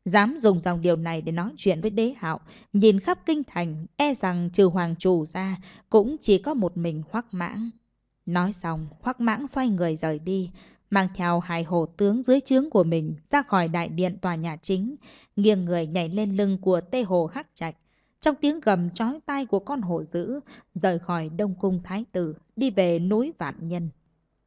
Speaker 1: Dám dùng dòng điều này để nói chuyện với đế hạo, nhìn khắp kinh thành, e rằng trừ hoàng chủ ra, cũng chỉ có một mình hoắc mãng. Nói xong, hoắc mãng xoay người rời đi, mang theo hai hộ tướng dưới trướng của mình ra khỏi đại điện tòa nhà chính, nghiêng người nhảy lên lưng của tê hồ hắc trạch. Trong tiếng gầm chói tai của con hổ dữ, rời khỏi Đông Cung Thái Tử, đi về núi Vạn Nhân.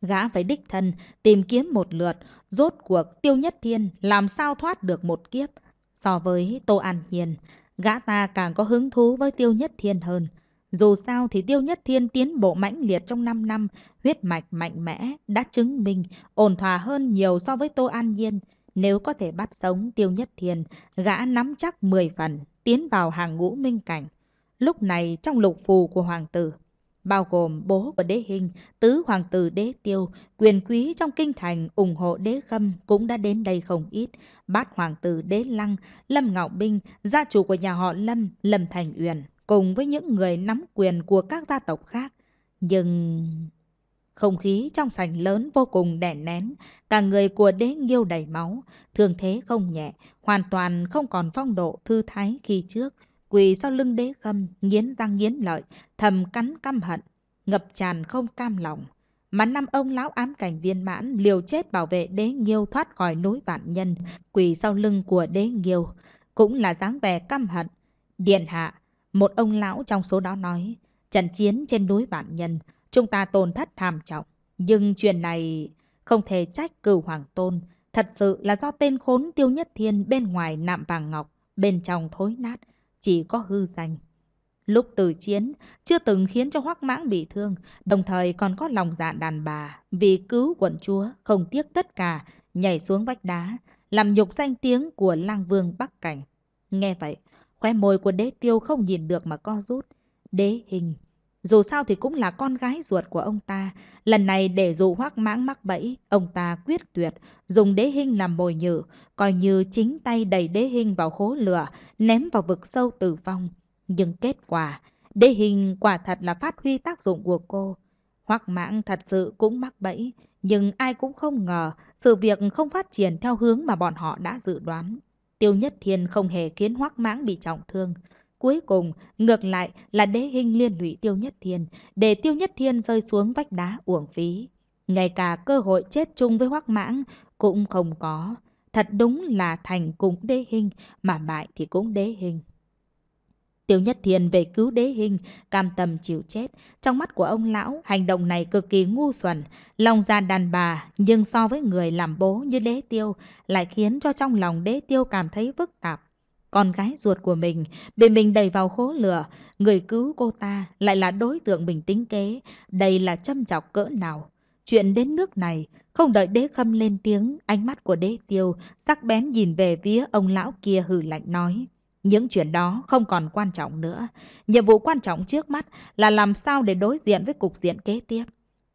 Speaker 1: Gã phải đích thân, tìm kiếm một lượt, rốt cuộc tiêu nhất thiên làm sao thoát được một kiếp. So với Tô An Hiền, gã ta càng có hứng thú với tiêu nhất thiên hơn. Dù sao thì Tiêu Nhất Thiên tiến bộ mãnh liệt trong 5 năm, huyết mạch mạnh mẽ, đã chứng minh ổn thỏa hơn nhiều so với Tô An Nhiên. Nếu có thể bắt sống Tiêu Nhất Thiên, gã nắm chắc 10 phần, tiến vào hàng ngũ minh cảnh. Lúc này trong lục phù của hoàng tử, bao gồm bố của đế hình, tứ hoàng tử đế tiêu, quyền quý trong kinh thành ủng hộ đế khâm cũng đã đến đây không ít. Bát hoàng tử đế lăng, Lâm Ngạo Binh, gia chủ của nhà họ Lâm, Lâm Thành Uyển, cùng với những người nắm quyền của các gia tộc khác. Nhưng... Không khí trong sảnh lớn vô cùng đè nén, cả người của đế nghiêu đầy máu, thường thế không nhẹ, hoàn toàn không còn phong độ thư thái khi trước. Quỳ sau lưng đế khâm, nghiến răng nghiến lợi, thầm cắn căm hận, ngập tràn không cam lòng. Mà năm ông lão ám cảnh viên mãn liều chết bảo vệ đế nghiêu thoát khỏi nối vạn nhân, quỳ sau lưng của đế nghiêu. Cũng là dáng vẻ căm hận. Điện hạ, một ông lão trong số đó nói, trận chiến trên núi Vạn Nhân, chúng ta tổn thất thảm trọng. Nhưng chuyện này không thể trách cửu hoàng tôn, thật sự là do tên khốn tiêu nhất thiên bên ngoài nạm vàng ngọc, bên trong thối nát, chỉ có hư danh. Lúc từ chiến, chưa từng khiến cho hoắc mãng bị thương, đồng thời còn có lòng dạ đàn bà, vì cứu quận chúa, không tiếc tất cả, nhảy xuống vách đá, làm nhục danh tiếng của lang vương Bắc Cảnh. Nghe vậy, Khóe môi của đế tiêu không nhìn được mà co rút. Đế hình. Dù sao thì cũng là con gái ruột của ông ta. Lần này để dù hoác mãng mắc bẫy, ông ta quyết tuyệt, dùng đế hình làm mồi nhử, coi như chính tay đẩy đế hình vào hố lửa, ném vào vực sâu tử vong. Nhưng kết quả, đế hình quả thật là phát huy tác dụng của cô. Hoác mãng thật sự cũng mắc bẫy, nhưng ai cũng không ngờ sự việc không phát triển theo hướng mà bọn họ đã dự đoán. Tiêu Nhất Thiên không hề khiến hoắc mãng bị trọng thương. Cuối cùng, ngược lại là đế hình liên lụy Tiêu Nhất Thiên, để Tiêu Nhất Thiên rơi xuống vách đá uổng phí. Ngay cả cơ hội chết chung với hoắc mãng cũng không có. Thật đúng là thành cũng đế hình, mà bại thì cũng đế hình. Tiêu Nhất Thiên về cứu đế hình, cam tâm chịu chết. Trong mắt của ông lão, hành động này cực kỳ ngu xuẩn, lòng ra đàn bà, nhưng so với người làm bố như đế tiêu, lại khiến cho trong lòng đế tiêu cảm thấy phức tạp. Con gái ruột của mình bị mình đẩy vào khố lửa, người cứu cô ta lại là đối tượng mình tính kế, đây là châm chọc cỡ nào. Chuyện đến nước này, không đợi đế khâm lên tiếng, ánh mắt của đế tiêu, sắc bén nhìn về phía ông lão kia hử lạnh nói. Những chuyện đó không còn quan trọng nữa. Nhiệm vụ quan trọng trước mắt là làm sao để đối diện với cục diện kế tiếp.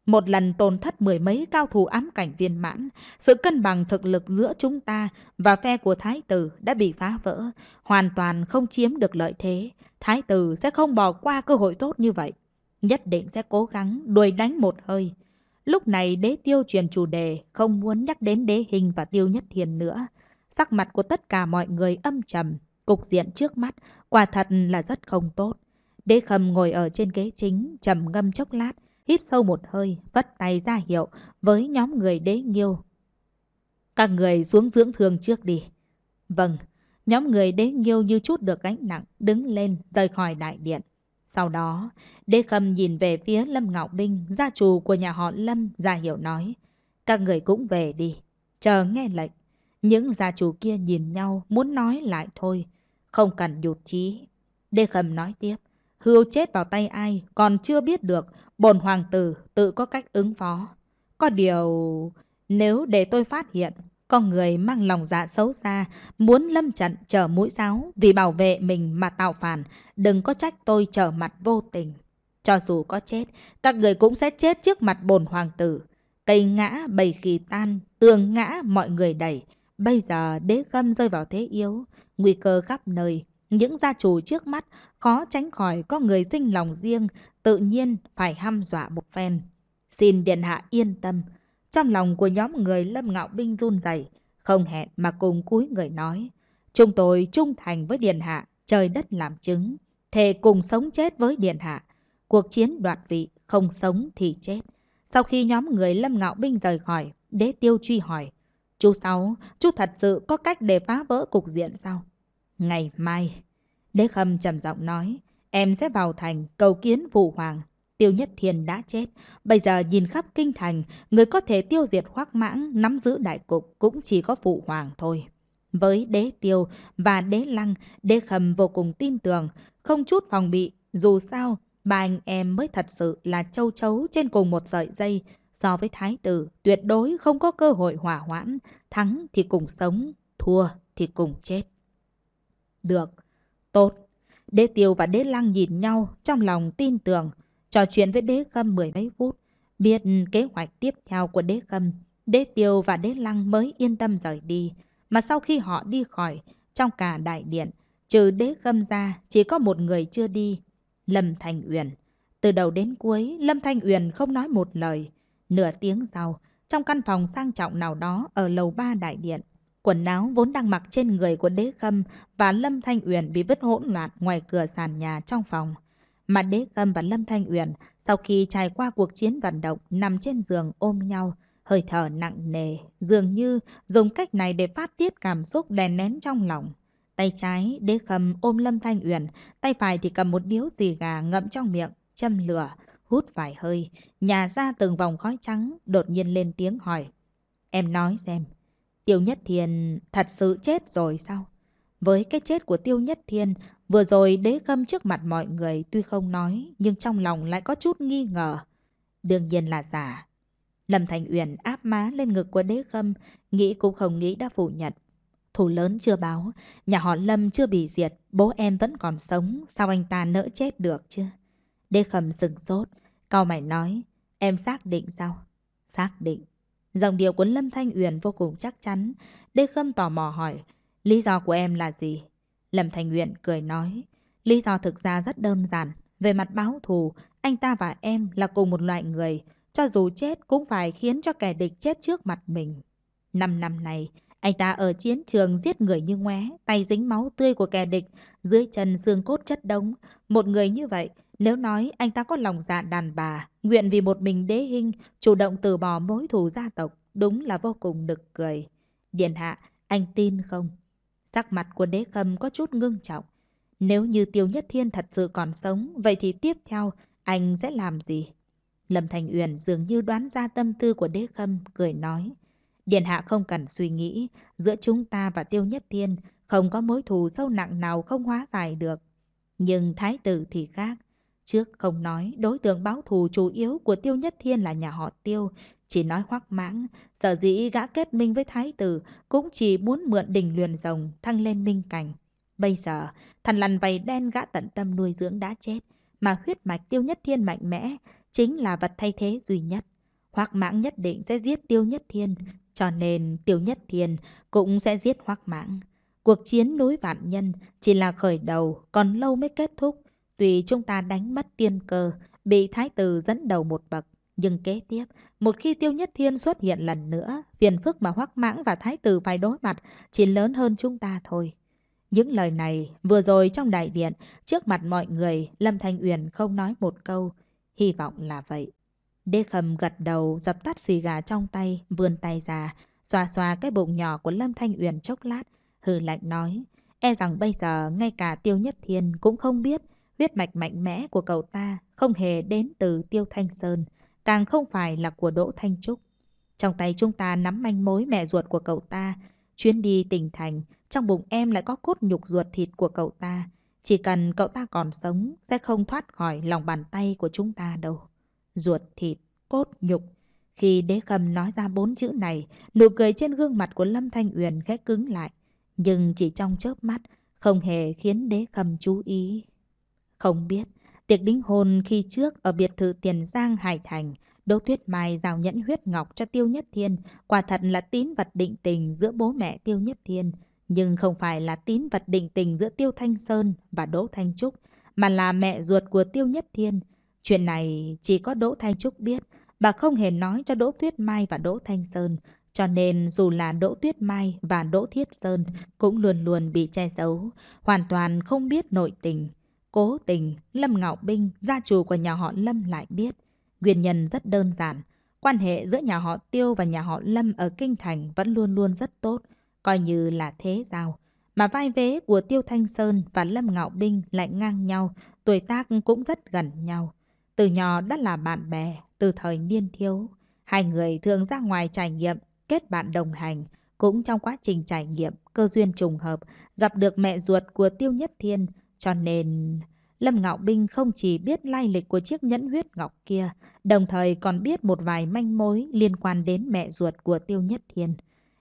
Speaker 1: Một lần tổn thất mười mấy cao thủ ám cảnh viên mãn, sự cân bằng thực lực giữa chúng ta và phe của Thái Tử đã bị phá vỡ, hoàn toàn không chiếm được lợi thế. Thái Tử sẽ không bỏ qua cơ hội tốt như vậy, nhất định sẽ cố gắng đuổi đánh một hơi. Lúc này đế tiêu truyền chủ đề, không muốn nhắc đến đế hình và tiêu nhất thiền nữa. Sắc mặt của tất cả mọi người âm trầm, Cục diện trước mắt quả thật là rất không tốt. Đế khâm ngồi ở trên ghế chính, trầm ngâm chốc lát, hít sâu một hơi, vất tay ra hiệu với nhóm người đế nghiêu. Các người xuống dưỡng thương trước đi. Vâng, nhóm người đế nghiêu như chút được gánh nặng, đứng lên, rời khỏi đại điện. Sau đó, đế khâm nhìn về phía Lâm Ngạo Binh, gia chủ của nhà họ Lâm, ra hiệu nói. Các người cũng về đi, chờ nghe lệnh. Những gia chủ kia nhìn nhau, muốn nói lại thôi. Không cần nhụt chí. Đê Khâm nói tiếp. Hưu chết vào tay ai còn chưa biết được. Bồn hoàng tử tự có cách ứng phó. Có điều... Nếu để tôi phát hiện con người mang lòng dạ xấu xa, muốn lâm trận trở mũi giáo vì bảo vệ mình mà tạo phản, đừng có trách tôi trở mặt vô tình. Cho dù có chết, các người cũng sẽ chết trước mặt bồn hoàng tử. Cây ngã bầy kỳ tan, tường ngã mọi người đẩy. Bây giờ đế gâm rơi vào thế yếu, nguy cơ khắp nơi. Những gia chủ trước mắt khó tránh khỏi có người sinh lòng riêng, tự nhiên phải hăm dọa một phen. Xin Điện Hạ yên tâm. Trong lòng của nhóm người Lâm Ngạo Binh run rẩy không hẹn mà cùng cúi người nói. Chúng tôi trung thành với Điện Hạ, trời đất làm chứng. Thề cùng sống chết với Điện Hạ. Cuộc chiến đoạt vị, không sống thì chết. Sau khi nhóm người Lâm Ngạo Binh rời khỏi, đế tiêu truy hỏi. Chú Sáu, chú thật sự có cách để phá vỡ cục diện sao? Ngày mai, Đế Khâm trầm giọng nói, em sẽ vào thành cầu kiến Vũ Hoàng. Tiêu Nhất Thiên đã chết, bây giờ nhìn khắp kinh thành, người có thể tiêu diệt khoác mãng, nắm giữ đại cục cũng chỉ có Phụ Hoàng thôi. Với đế tiêu và đế lăng, đế khâm vô cùng tin tưởng, không chút phòng bị, dù sao, ba anh em mới thật sự là châu chấu trên cùng một sợi dây, So với thái tử, tuyệt đối không có cơ hội hỏa hoãn, thắng thì cùng sống, thua thì cùng chết. Được, tốt. Đế tiêu và đế lăng nhìn nhau trong lòng tin tưởng, trò chuyện với đế khâm mười mấy phút, biết kế hoạch tiếp theo của đế khâm. Đế tiêu và đế lăng mới yên tâm rời đi, mà sau khi họ đi khỏi, trong cả đại điện, trừ đế khâm ra chỉ có một người chưa đi, Lâm Thành Uyển. Từ đầu đến cuối, Lâm Thanh Uyển không nói một lời. Nửa tiếng sau, trong căn phòng sang trọng nào đó ở lầu ba đại điện, quần áo vốn đang mặc trên người của đế khâm và Lâm Thanh Uyển bị vứt hỗn loạn ngoài cửa sàn nhà trong phòng. Mà đế khâm và Lâm Thanh Uyển sau khi trải qua cuộc chiến vận động nằm trên giường ôm nhau, hơi thở nặng nề, dường như dùng cách này để phát tiết cảm xúc đè nén trong lòng. Tay trái, đế khâm ôm Lâm Thanh Uyển, tay phải thì cầm một điếu xì gà ngậm trong miệng, châm lửa, hút vài hơi, nhà ra từng vòng khói trắng, đột nhiên lên tiếng hỏi. Em nói xem, Tiêu Nhất Thiên thật sự chết rồi sao? Với cái chết của Tiêu Nhất Thiên, vừa rồi đế khâm trước mặt mọi người tuy không nói, nhưng trong lòng lại có chút nghi ngờ. Đương nhiên là giả. Lâm Thành Uyển áp má lên ngực của đế khâm, nghĩ cũng không nghĩ đã phủ nhận. Thủ lớn chưa báo, nhà họ Lâm chưa bị diệt, bố em vẫn còn sống, sao anh ta nỡ chết được chứ? Đê khầm sừng sốt, cao mày nói, em xác định sao? Xác định. Dòng điệu của Lâm Thanh Uyển vô cùng chắc chắn. Đê Khâm tò mò hỏi, lý do của em là gì? Lâm Thanh Uyển cười nói, lý do thực ra rất đơn giản. Về mặt báo thù, anh ta và em là cùng một loại người. Cho dù chết cũng phải khiến cho kẻ địch chết trước mặt mình. Năm năm này, anh ta ở chiến trường giết người như ngoé, tay dính máu tươi của kẻ địch, dưới chân xương cốt chất đống. Một người như vậy nếu nói anh ta có lòng dạ đàn bà, nguyện vì một mình đế hình, chủ động từ bỏ mối thù gia tộc, đúng là vô cùng nực cười. Điện hạ, anh tin không? Sắc mặt của đế khâm có chút ngưng trọng. Nếu như Tiêu Nhất Thiên thật sự còn sống, vậy thì tiếp theo anh sẽ làm gì? Lâm Thành Uyển dường như đoán ra tâm tư của đế khâm, cười nói. Điện hạ không cần suy nghĩ, giữa chúng ta và Tiêu Nhất Thiên không có mối thù sâu nặng nào không hóa giải được. Nhưng thái tử thì khác, Trước không nói, đối tượng báo thù chủ yếu của Tiêu Nhất Thiên là nhà họ Tiêu, chỉ nói hoắc mãng, sở dĩ gã kết minh với thái tử cũng chỉ muốn mượn đỉnh luyền rồng thăng lên minh cảnh. Bây giờ, thằn lằn vầy đen gã tận tâm nuôi dưỡng đã chết, mà huyết mạch Tiêu Nhất Thiên mạnh mẽ chính là vật thay thế duy nhất. Hoắc mãng nhất định sẽ giết Tiêu Nhất Thiên, cho nên Tiêu Nhất Thiên cũng sẽ giết hoắc mãng. Cuộc chiến núi vạn nhân chỉ là khởi đầu, còn lâu mới kết thúc, tùy chúng ta đánh mất tiên cơ, bị thái tử dẫn đầu một bậc, nhưng kế tiếp, một khi tiêu nhất thiên xuất hiện lần nữa, phiền phức mà hoắc mãng và thái tử phải đối mặt chỉ lớn hơn chúng ta thôi. Những lời này vừa rồi trong đại điện, trước mặt mọi người, Lâm Thanh Uyển không nói một câu. Hy vọng là vậy. Đê khầm gật đầu, dập tắt xì gà trong tay, vươn tay ra, xoa xoa cái bụng nhỏ của Lâm Thanh Uyển chốc lát, hừ lạnh nói. E rằng bây giờ ngay cả Tiêu Nhất Thiên cũng không biết huyết mạch mạnh mẽ của cậu ta không hề đến từ Tiêu Thanh Sơn, càng không phải là của Đỗ Thanh Trúc. Trong tay chúng ta nắm manh mối mẹ ruột của cậu ta, chuyến đi tỉnh thành, trong bụng em lại có cốt nhục ruột thịt của cậu ta. Chỉ cần cậu ta còn sống, sẽ không thoát khỏi lòng bàn tay của chúng ta đâu. Ruột thịt, cốt nhục. Khi đế khâm nói ra bốn chữ này, nụ cười trên gương mặt của Lâm Thanh Uyển khẽ cứng lại. Nhưng chỉ trong chớp mắt, không hề khiến đế khâm chú ý. Không biết, tiệc đính hôn khi trước ở biệt thự Tiền Giang Hải Thành, Đỗ Tuyết Mai giao nhẫn huyết ngọc cho Tiêu Nhất Thiên, quả thật là tín vật định tình giữa bố mẹ Tiêu Nhất Thiên, nhưng không phải là tín vật định tình giữa Tiêu Thanh Sơn và Đỗ Thanh Trúc, mà là mẹ ruột của Tiêu Nhất Thiên. Chuyện này chỉ có Đỗ Thanh Trúc biết, bà không hề nói cho Đỗ Tuyết Mai và Đỗ Thanh Sơn, cho nên dù là Đỗ Tuyết Mai và Đỗ Thiết Sơn cũng luôn luôn bị che giấu, hoàn toàn không biết nội tình. Cố tình, Lâm Ngạo Binh, gia chủ của nhà họ Lâm lại biết. Nguyên nhân rất đơn giản. Quan hệ giữa nhà họ Tiêu và nhà họ Lâm ở Kinh Thành vẫn luôn luôn rất tốt, coi như là thế giao. Mà vai vế của Tiêu Thanh Sơn và Lâm Ngạo Binh lại ngang nhau, tuổi tác cũng rất gần nhau. Từ nhỏ đã là bạn bè, từ thời niên thiếu. Hai người thường ra ngoài trải nghiệm, kết bạn đồng hành. Cũng trong quá trình trải nghiệm, cơ duyên trùng hợp, gặp được mẹ ruột của Tiêu Nhất Thiên, cho nên, Lâm Ngạo Binh không chỉ biết lai lịch của chiếc nhẫn huyết ngọc kia, đồng thời còn biết một vài manh mối liên quan đến mẹ ruột của Tiêu Nhất Thiên.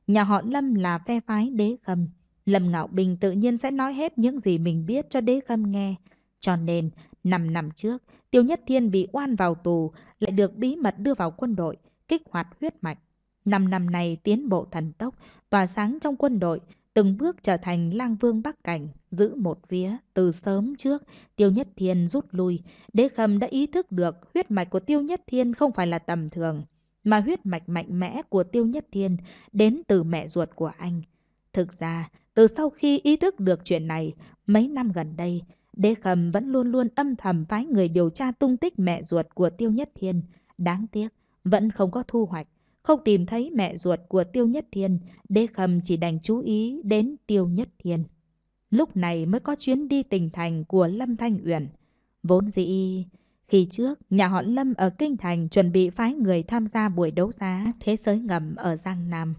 Speaker 1: Nhà họ Lâm là phe phái đế khâm. Lâm Ngạo Bình tự nhiên sẽ nói hết những gì mình biết cho đế khâm nghe. Cho nên, 5 năm trước, Tiêu Nhất Thiên bị oan vào tù, lại được bí mật đưa vào quân đội, kích hoạt huyết mạch. 5 năm này tiến bộ thần tốc, tỏa sáng trong quân đội, từng bước trở thành lang vương bắc cảnh, giữ một vía. Từ sớm trước, Tiêu Nhất Thiên rút lui, đế khâm đã ý thức được huyết mạch của Tiêu Nhất Thiên không phải là tầm thường, mà huyết mạch mạnh mẽ của Tiêu Nhất Thiên đến từ mẹ ruột của anh. Thực ra, từ sau khi ý thức được chuyện này, mấy năm gần đây, Đế Khâm vẫn luôn luôn âm thầm phái người điều tra tung tích mẹ ruột của Tiêu Nhất Thiên. Đáng tiếc, vẫn không có thu hoạch. Không tìm thấy mẹ ruột của Tiêu Nhất Thiên, Đế Khâm chỉ đành chú ý đến Tiêu Nhất Thiên. Lúc này mới có chuyến đi tỉnh thành của Lâm Thanh Uyển. Vốn dĩ, khi trước, nhà họ Lâm ở Kinh Thành chuẩn bị phái người tham gia buổi đấu giá thế giới ngầm ở Giang Nam.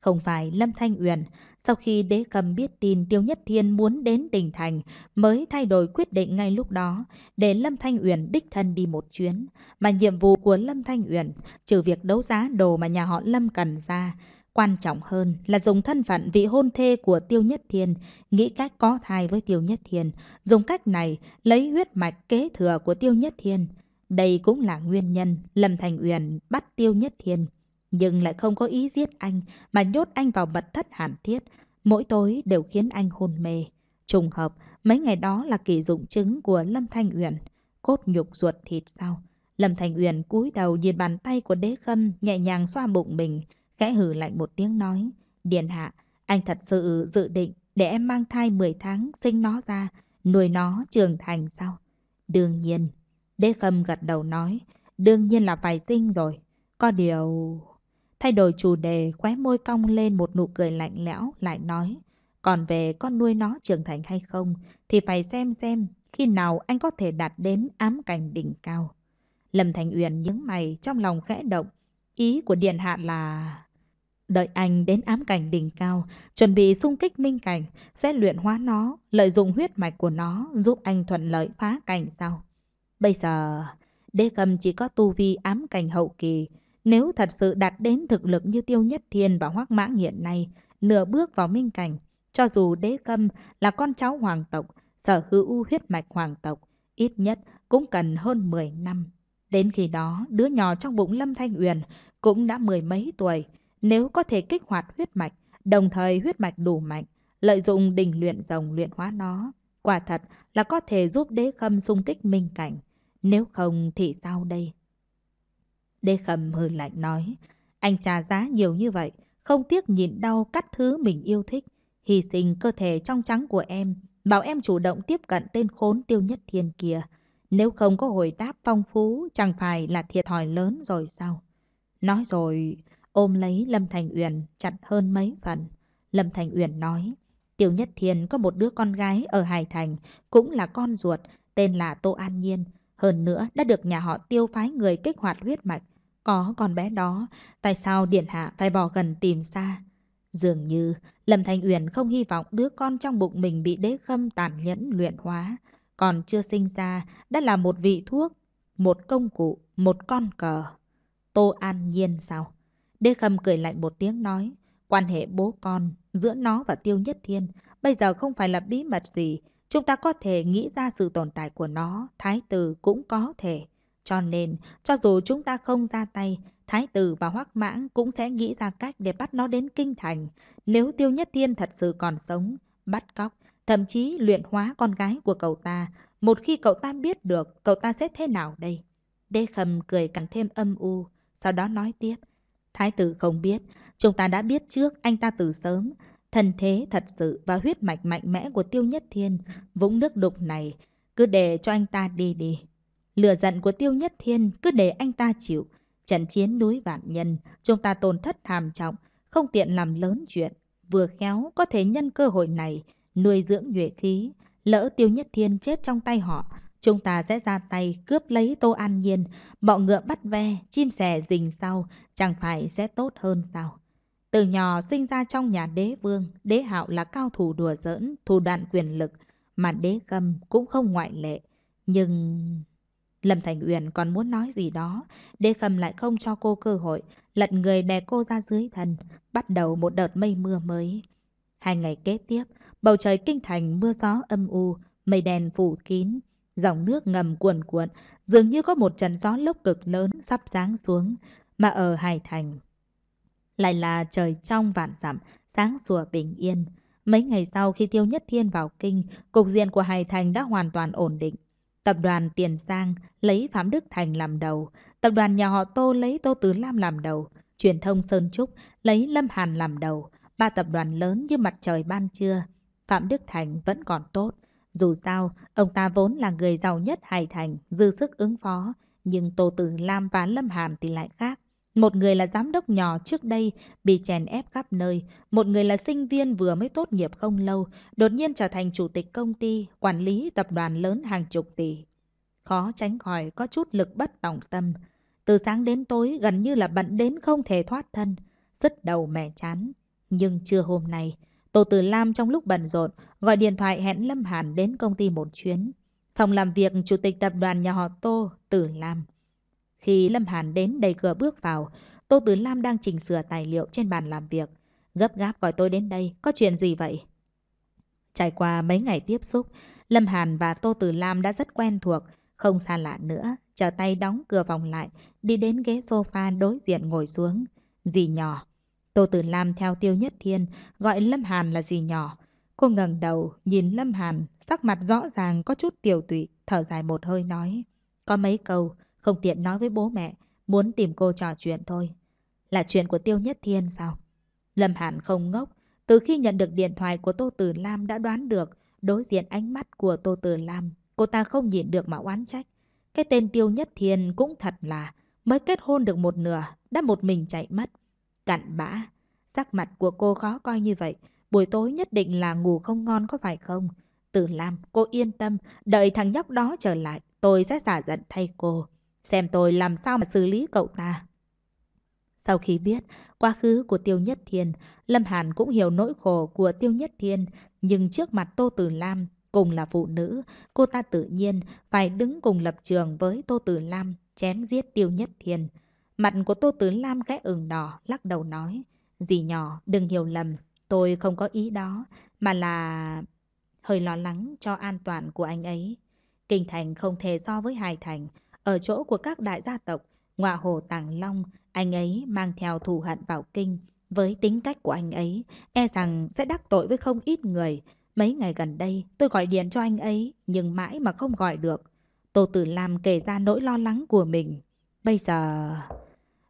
Speaker 1: Không phải Lâm Thanh Uyển, sau khi đế cầm biết tin Tiêu Nhất Thiên muốn đến tỉnh thành, mới thay đổi quyết định ngay lúc đó, để Lâm Thanh Uyển đích thân đi một chuyến. Mà nhiệm vụ của Lâm Thanh Uyển, trừ việc đấu giá đồ mà nhà họ Lâm cần ra, quan trọng hơn là dùng thân phận vị hôn thê của Tiêu Nhất Thiên, nghĩ cách có thai với Tiêu Nhất Thiên, dùng cách này lấy huyết mạch kế thừa của Tiêu Nhất Thiên. Đây cũng là nguyên nhân Lâm thanh Uyển bắt Tiêu Nhất Thiên nhưng lại không có ý giết anh mà nhốt anh vào mật thất hàn thiết, mỗi tối đều khiến anh hôn mê. Trùng hợp, mấy ngày đó là kỳ dụng chứng của Lâm Thanh Uyển, cốt nhục ruột thịt sao? Lâm thanh Uyển cúi đầu nhìn bàn tay của đế khâm nhẹ nhàng xoa bụng mình, khẽ hử lạnh một tiếng nói. Điền hạ, anh thật sự dự định để em mang thai 10 tháng sinh nó ra, nuôi nó trưởng thành sao? Đương nhiên. Đế khâm gật đầu nói, đương nhiên là phải sinh rồi. Có điều... Thay đổi chủ đề, khóe môi cong lên một nụ cười lạnh lẽo, lại nói. Còn về con nuôi nó trưởng thành hay không, thì phải xem xem khi nào anh có thể đạt đến ám cảnh đỉnh cao. Lâm Thành Uyển nhướng mày trong lòng khẽ động. Ý của Điện Hạ là... Đợi anh đến ám cảnh đỉnh cao, chuẩn bị xung kích minh cảnh, sẽ luyện hóa nó, lợi dụng huyết mạch của nó giúp anh thuận lợi phá cảnh sau. Bây giờ, đế cầm chỉ có tu vi ám cảnh hậu kỳ, nếu thật sự đạt đến thực lực như Tiêu Nhất Thiên và Hoác Mãng hiện nay, nửa bước vào minh cảnh, cho dù đế câm là con cháu hoàng tộc, sở hữu huyết mạch hoàng tộc, ít nhất cũng cần hơn 10 năm. Đến khi đó, đứa nhỏ trong bụng Lâm Thanh Uyển cũng đã mười mấy tuổi. Nếu có thể kích hoạt huyết mạch, đồng thời huyết mạch đủ mạnh, lợi dụng đỉnh luyện rồng luyện hóa nó, quả thật là có thể giúp đế khâm xung kích minh cảnh. Nếu không thì sao đây? Đê khầm hừ lạnh nói. Anh trả giá nhiều như vậy, không tiếc nhịn đau cắt thứ mình yêu thích. Hy sinh cơ thể trong trắng của em, bảo em chủ động tiếp cận tên khốn tiêu nhất thiên kia. Nếu không có hồi đáp phong phú, chẳng phải là thiệt thòi lớn rồi sao? Nói rồi, ôm lấy Lâm Thành Uyển chặt hơn mấy phần. Lâm Thành Uyển nói, Tiêu Nhất Thiên có một đứa con gái ở Hải Thành, cũng là con ruột, tên là Tô An Nhiên. Hơn nữa đã được nhà họ tiêu phái người kích hoạt huyết mạch, có con bé đó, tại sao Điện Hạ phải bỏ gần tìm xa? Dường như Lâm Thanh Uyển không hy vọng đứa con trong bụng mình bị đế khâm tàn nhẫn luyện hóa. Còn chưa sinh ra, đã là một vị thuốc, một công cụ, một con cờ. Tô An Nhiên sao? Đế khâm cười lạnh một tiếng nói, quan hệ bố con giữa nó và Tiêu Nhất Thiên bây giờ không phải là bí mật gì. Chúng ta có thể nghĩ ra sự tồn tại của nó, thái tử cũng có thể. Cho nên, cho dù chúng ta không ra tay, Thái tử và Hoắc Mãng cũng sẽ nghĩ ra cách để bắt nó đến kinh thành. Nếu Tiêu Nhất Thiên thật sự còn sống, bắt cóc, thậm chí luyện hóa con gái của cậu ta, một khi cậu ta biết được, cậu ta sẽ thế nào đây? Đê Khầm cười càng thêm âm u, sau đó nói tiếp. Thái tử không biết, chúng ta đã biết trước anh ta từ sớm. Thần thế thật sự và huyết mạch mạnh mẽ của Tiêu Nhất Thiên, vũng nước đục này, cứ để cho anh ta đi đi. Lửa giận của Tiêu Nhất Thiên cứ để anh ta chịu. Trận chiến núi vạn nhân, chúng ta tổn thất hàm trọng, không tiện làm lớn chuyện. Vừa khéo có thể nhân cơ hội này, nuôi dưỡng nhuệ khí. Lỡ Tiêu Nhất Thiên chết trong tay họ, chúng ta sẽ ra tay cướp lấy Tô An Nhiên, bọ ngựa bắt ve, chim sẻ rình sau, chẳng phải sẽ tốt hơn sao? Từ nhỏ sinh ra trong nhà đế vương, đế hạo là cao thủ đùa giỡn, thủ đoạn quyền lực, mà đế gầm cũng không ngoại lệ. Nhưng... Lâm Thành Uyển còn muốn nói gì đó, Đê khầm lại không cho cô cơ hội, lật người đè cô ra dưới thân, bắt đầu một đợt mây mưa mới. Hai ngày kế tiếp, bầu trời kinh thành mưa gió âm u, mây đen phủ kín, dòng nước ngầm cuồn cuộn, dường như có một trận gió lốc cực lớn sắp giáng xuống, mà ở Hải Thành. Lại là trời trong vạn dặm, sáng sủa bình yên. Mấy ngày sau khi Tiêu Nhất Thiên vào kinh, cục diện của Hải Thành đã hoàn toàn ổn định. Tập đoàn Tiền Giang lấy Phạm Đức Thành làm đầu, tập đoàn nhà họ Tô lấy Tô Tứ Lam làm đầu, truyền thông Sơn Trúc lấy Lâm Hàn làm đầu, ba tập đoàn lớn như mặt trời ban trưa. Phạm Đức Thành vẫn còn tốt, dù sao ông ta vốn là người giàu nhất Hải Thành, dư sức ứng phó, nhưng Tô Tử Lam và Lâm Hàn thì lại khác. Một người là giám đốc nhỏ trước đây, bị chèn ép khắp nơi. Một người là sinh viên vừa mới tốt nghiệp không lâu, đột nhiên trở thành chủ tịch công ty, quản lý tập đoàn lớn hàng chục tỷ. Khó tránh khỏi có chút lực bất tòng tâm. Từ sáng đến tối gần như là bận đến không thể thoát thân. Rất đầu mẻ chán. Nhưng chưa hôm nay, Tô Tử Lam trong lúc bận rộn gọi điện thoại hẹn Lâm Hàn đến công ty một chuyến. Phòng làm việc chủ tịch tập đoàn nhà họ Tô, Tử Lam. Khi Lâm Hàn đến đầy cửa bước vào, Tô Tứ Lam đang chỉnh sửa tài liệu trên bàn làm việc. Gấp gáp gọi tôi đến đây, có chuyện gì vậy? Trải qua mấy ngày tiếp xúc, Lâm Hàn và Tô Tử Lam đã rất quen thuộc, không xa lạ nữa, trở tay đóng cửa vòng lại, đi đến ghế sofa đối diện ngồi xuống. Dì nhỏ. Tô Tử Lam theo Tiêu Nhất Thiên, gọi Lâm Hàn là dì nhỏ. Cô ngẩng đầu, nhìn Lâm Hàn, sắc mặt rõ ràng có chút tiểu tụy, thở dài một hơi nói. Có mấy câu, không tiện nói với bố mẹ Muốn tìm cô trò chuyện thôi Là chuyện của Tiêu Nhất Thiên sao Lâm Hàn không ngốc Từ khi nhận được điện thoại của Tô Tử Lam đã đoán được Đối diện ánh mắt của Tô Tử Lam Cô ta không nhịn được mà oán trách Cái tên Tiêu Nhất Thiên cũng thật là Mới kết hôn được một nửa Đã một mình chạy mất Cặn bã Sắc mặt của cô khó coi như vậy Buổi tối nhất định là ngủ không ngon có phải không Tử Lam cô yên tâm Đợi thằng nhóc đó trở lại Tôi sẽ xả giận thay cô Xem tôi làm sao mà xử lý cậu ta. Sau khi biết quá khứ của Tiêu Nhất Thiên, Lâm Hàn cũng hiểu nỗi khổ của Tiêu Nhất Thiên, nhưng trước mặt Tô Tử Lam, cùng là phụ nữ, cô ta tự nhiên phải đứng cùng lập trường với Tô Tử Lam chém giết Tiêu Nhất Thiên. Mặt của Tô Tử Lam cái ửng đỏ, lắc đầu nói, dì nhỏ đừng hiểu lầm, tôi không có ý đó, mà là hơi lo lắng cho an toàn của anh ấy. Kinh thành không thể so với Hải Thành, ở chỗ của các đại gia tộc, ngọa hồ Tàng Long, anh ấy mang theo thù hận vào kinh. Với tính cách của anh ấy, e rằng sẽ đắc tội với không ít người. Mấy ngày gần đây, tôi gọi điện cho anh ấy, nhưng mãi mà không gọi được. Tô Tử Lam kể ra nỗi lo lắng của mình. Bây giờ...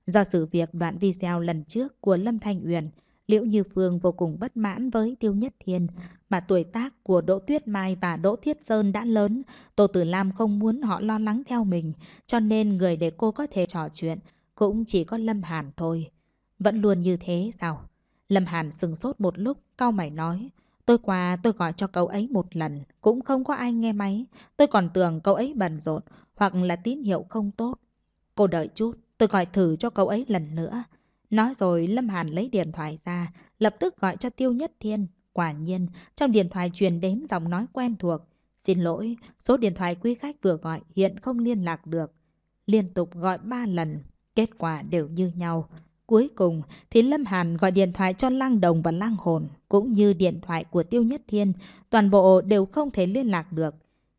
Speaker 1: Do sự việc đoạn video lần trước của Lâm Thanh Uyển, Liễu Như Phương vô cùng bất mãn với Tiêu Nhất Thiên, mà tuổi tác của Đỗ Tuyết Mai và Đỗ Thiết Sơn đã lớn, Tô Tử Lam không muốn họ lo lắng theo mình, cho nên người để cô có thể trò chuyện cũng chỉ có Lâm Hàn thôi. Vẫn luôn như thế sao? Lâm Hàn sừng sốt một lúc, cao mày nói, tôi qua tôi gọi cho cậu ấy một lần, cũng không có ai nghe máy, tôi còn tưởng cậu ấy bận rộn hoặc là tín hiệu không tốt. Cô đợi chút, tôi gọi thử cho cậu ấy lần nữa. Nói rồi Lâm Hàn lấy điện thoại ra, lập tức gọi cho Tiêu Nhất Thiên. Quả nhiên, trong điện thoại truyền đến giọng nói quen thuộc. Xin lỗi, số điện thoại quý khách vừa gọi hiện không liên lạc được. Liên tục gọi ba lần, kết quả đều như nhau. Cuối cùng thì Lâm Hàn gọi điện thoại cho Lang Đồng và Lang Hồn, cũng như điện thoại của Tiêu Nhất Thiên, toàn bộ đều không thể liên lạc được.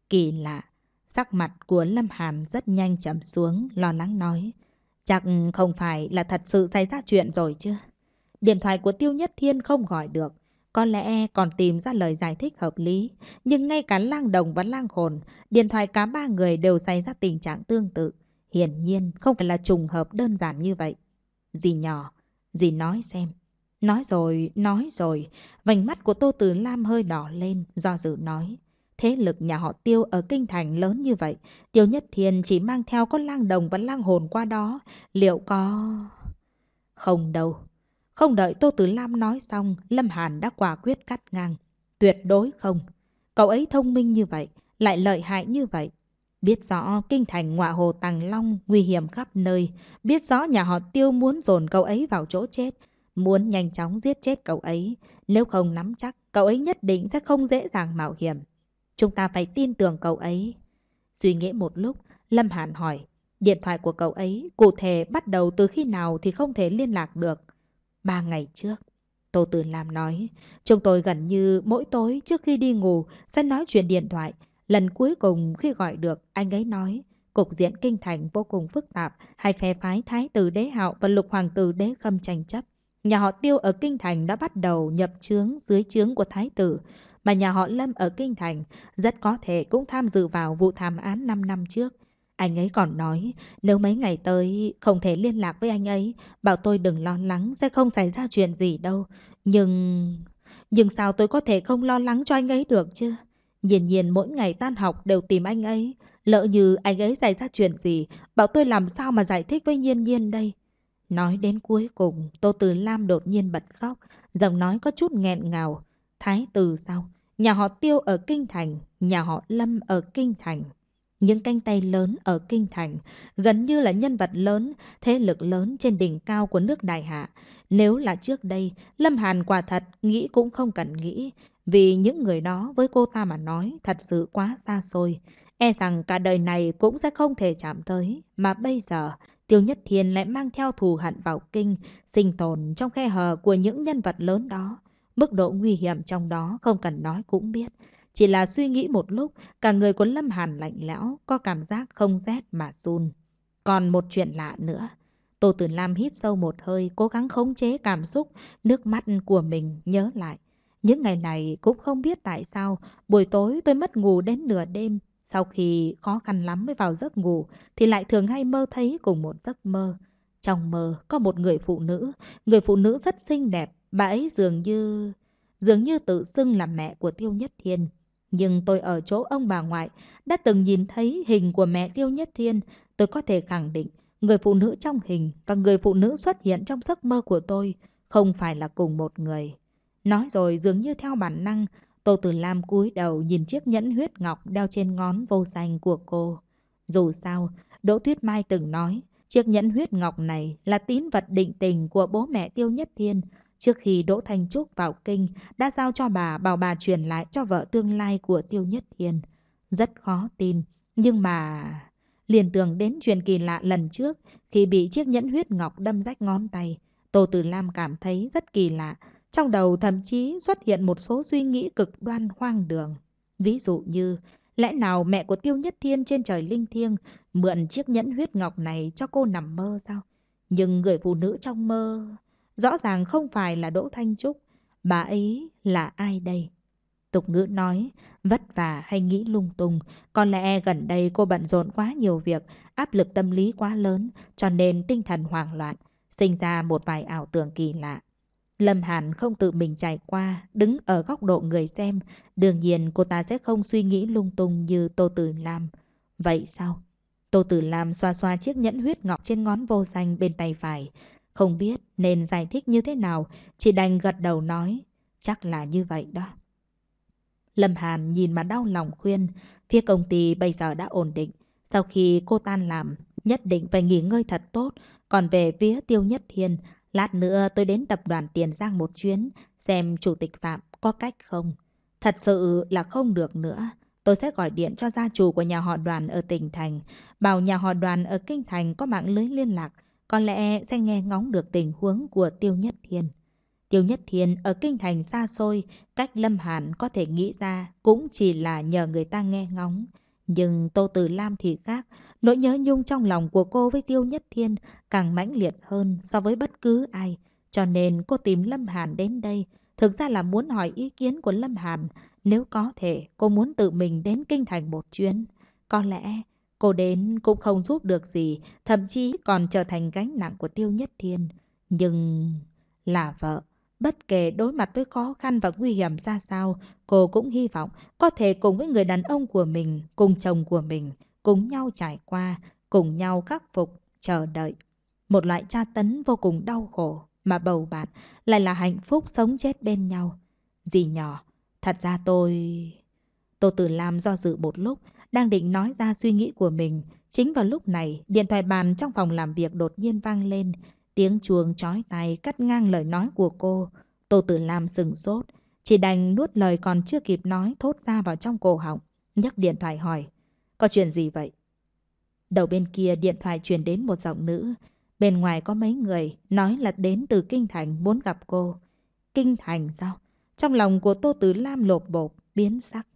Speaker 1: Kỳ lạ, sắc mặt của Lâm Hàn rất nhanh chậm xuống, lo lắng nói. Chắc không phải là thật sự xảy ra chuyện rồi chứ? Điện thoại của Tiêu Nhất Thiên không gọi được. Có lẽ còn tìm ra lời giải thích hợp lý. Nhưng ngay cả lang đồng và lang hồn, điện thoại cả ba người đều xảy ra tình trạng tương tự. Hiển nhiên không phải là trùng hợp đơn giản như vậy. Dì nhỏ, dì nói xem. Nói rồi, nói rồi. Vành mắt của Tô Tử Lam hơi đỏ lên, do dự nói. Thế lực nhà họ tiêu ở kinh thành lớn như vậy, tiêu nhất thiên chỉ mang theo con lang đồng và lang hồn qua đó, liệu có... Không đâu. Không đợi Tô Tử Lam nói xong, Lâm Hàn đã quả quyết cắt ngang. Tuyệt đối không. Cậu ấy thông minh như vậy, lại lợi hại như vậy. Biết rõ kinh thành ngọa hồ Tàng Long nguy hiểm khắp nơi. Biết rõ nhà họ tiêu muốn dồn cậu ấy vào chỗ chết. Muốn nhanh chóng giết chết cậu ấy. Nếu không nắm chắc, cậu ấy nhất định sẽ không dễ dàng mạo hiểm. Chúng ta phải tin tưởng cậu ấy. Suy nghĩ một lúc, Lâm Hàn hỏi. Điện thoại của cậu ấy cụ thể bắt đầu từ khi nào thì không thể liên lạc được. Ba ngày trước, Tô Tử Lam nói, chúng tôi gần như mỗi tối trước khi đi ngủ sẽ nói chuyện điện thoại. Lần cuối cùng khi gọi được, anh ấy nói, cục diện kinh thành vô cùng phức tạp, hai phe phái Thái tử Đế Hạo và Lục Hoàng tử Đế Khâm tranh chấp. Nhà họ Tiêu ở kinh thành đã bắt đầu nhập chướng dưới chướng của Thái tử mà nhà họ Lâm ở Kinh Thành rất có thể cũng tham dự vào vụ thảm án 5 năm trước. Anh ấy còn nói, nếu mấy ngày tới không thể liên lạc với anh ấy, bảo tôi đừng lo lắng, sẽ không xảy ra chuyện gì đâu. Nhưng... Nhưng sao tôi có thể không lo lắng cho anh ấy được chứ? Nhìn nhìn mỗi ngày tan học đều tìm anh ấy. Lỡ như anh ấy xảy ra chuyện gì, bảo tôi làm sao mà giải thích với Nhiên Nhiên đây? Nói đến cuối cùng, Tô Từ Lam đột nhiên bật khóc, giọng nói có chút nghẹn ngào. Thái Từ sau, nhà họ Tiêu ở Kinh Thành, nhà họ Lâm ở Kinh Thành. Những canh tay lớn ở Kinh Thành, gần như là nhân vật lớn, thế lực lớn trên đỉnh cao của nước Đại Hạ. Nếu là trước đây, Lâm Hàn quả thật nghĩ cũng không cần nghĩ, vì những người đó với cô ta mà nói thật sự quá xa xôi. E rằng cả đời này cũng sẽ không thể chạm tới, mà bây giờ Tiêu Nhất Thiên lại mang theo thù hận vào kinh, sinh tồn trong khe hở của những nhân vật lớn đó. Mức độ nguy hiểm trong đó không cần nói cũng biết. Chỉ là suy nghĩ một lúc, cả người của Lâm Hàn lạnh lẽo, có cảm giác không rét mà run. Còn một chuyện lạ nữa. Tô Tử Lam hít sâu một hơi, cố gắng khống chế cảm xúc, nước mắt của mình nhớ lại. Những ngày này cũng không biết tại sao, buổi tối tôi mất ngủ đến nửa đêm. Sau khi khó khăn lắm mới vào giấc ngủ, thì lại thường hay mơ thấy cùng một giấc mơ. Trong mơ có một người phụ nữ, người phụ nữ rất xinh đẹp, Bà ấy dường như... dường như tự xưng là mẹ của Tiêu Nhất Thiên. Nhưng tôi ở chỗ ông bà ngoại đã từng nhìn thấy hình của mẹ Tiêu Nhất Thiên. Tôi có thể khẳng định người phụ nữ trong hình và người phụ nữ xuất hiện trong giấc mơ của tôi không phải là cùng một người. Nói rồi dường như theo bản năng, Tô Tử Lam cúi đầu nhìn chiếc nhẫn huyết ngọc đeo trên ngón vô danh của cô. Dù sao, Đỗ Tuyết Mai từng nói, chiếc nhẫn huyết ngọc này là tín vật định tình của bố mẹ Tiêu Nhất Thiên, Trước khi Đỗ Thanh Trúc vào kinh, đã giao cho bà bảo bà truyền lại cho vợ tương lai của Tiêu Nhất Hiền. Rất khó tin, nhưng mà... Liền tưởng đến chuyện kỳ lạ lần trước khi bị chiếc nhẫn huyết ngọc đâm rách ngón tay. Tô Tử Lam cảm thấy rất kỳ lạ, trong đầu thậm chí xuất hiện một số suy nghĩ cực đoan hoang đường. Ví dụ như, lẽ nào mẹ của Tiêu Nhất Thiên trên trời linh thiêng mượn chiếc nhẫn huyết ngọc này cho cô nằm mơ sao? Nhưng người phụ nữ trong mơ... Rõ ràng không phải là Đỗ Thanh Trúc, bà ấy là ai đây? Tục ngữ nói, vất vả hay nghĩ lung tung, có lẽ gần đây cô bận rộn quá nhiều việc, áp lực tâm lý quá lớn, cho nên tinh thần hoảng loạn, sinh ra một vài ảo tưởng kỳ lạ. Lâm Hàn không tự mình trải qua, đứng ở góc độ người xem, đương nhiên cô ta sẽ không suy nghĩ lung tung như Tô Tử Lam. Vậy sao? Tô Tử Lam xoa xoa chiếc nhẫn huyết ngọc trên ngón vô danh bên tay phải, không biết nên giải thích như thế nào, chỉ đành gật đầu nói, chắc là như vậy đó. Lâm Hàn nhìn mà đau lòng khuyên, phía công ty bây giờ đã ổn định. Sau khi cô tan làm, nhất định phải nghỉ ngơi thật tốt. Còn về phía Tiêu Nhất Thiên, lát nữa tôi đến tập đoàn Tiền Giang một chuyến, xem Chủ tịch Phạm có cách không. Thật sự là không được nữa. Tôi sẽ gọi điện cho gia chủ của nhà họ đoàn ở tỉnh Thành, bảo nhà họ đoàn ở Kinh Thành có mạng lưới liên lạc, có lẽ sẽ nghe ngóng được tình huống của Tiêu Nhất Thiên. Tiêu Nhất Thiên ở kinh thành xa xôi, cách Lâm Hàn có thể nghĩ ra cũng chỉ là nhờ người ta nghe ngóng. Nhưng Tô Tử Lam thì khác, nỗi nhớ nhung trong lòng của cô với Tiêu Nhất Thiên càng mãnh liệt hơn so với bất cứ ai. Cho nên cô tìm Lâm Hàn đến đây, thực ra là muốn hỏi ý kiến của Lâm Hàn. Nếu có thể, cô muốn tự mình đến kinh thành một chuyến. Có lẽ Cô đến cũng không giúp được gì, thậm chí còn trở thành gánh nặng của Tiêu Nhất Thiên. Nhưng là vợ, bất kể đối mặt với khó khăn và nguy hiểm ra sao, cô cũng hy vọng có thể cùng với người đàn ông của mình, cùng chồng của mình, cùng nhau trải qua, cùng nhau khắc phục, chờ đợi. Một loại tra tấn vô cùng đau khổ mà bầu bạn lại là hạnh phúc sống chết bên nhau. Dì nhỏ, thật ra tôi... Tô Tử Lam do dự một lúc, đang định nói ra suy nghĩ của mình. Chính vào lúc này, điện thoại bàn trong phòng làm việc đột nhiên vang lên. Tiếng chuông chói tai cắt ngang lời nói của cô. Tô Tử Lam sừng sốt, chỉ đành nuốt lời còn chưa kịp nói thốt ra vào trong cổ họng. Nhấc điện thoại hỏi, có chuyện gì vậy? Đầu bên kia điện thoại truyền đến một giọng nữ. Bên ngoài có mấy người nói là đến từ Kinh Thành muốn gặp cô. Kinh Thành sao? Trong lòng của Tô Tử Lam lột bột, biến sắc.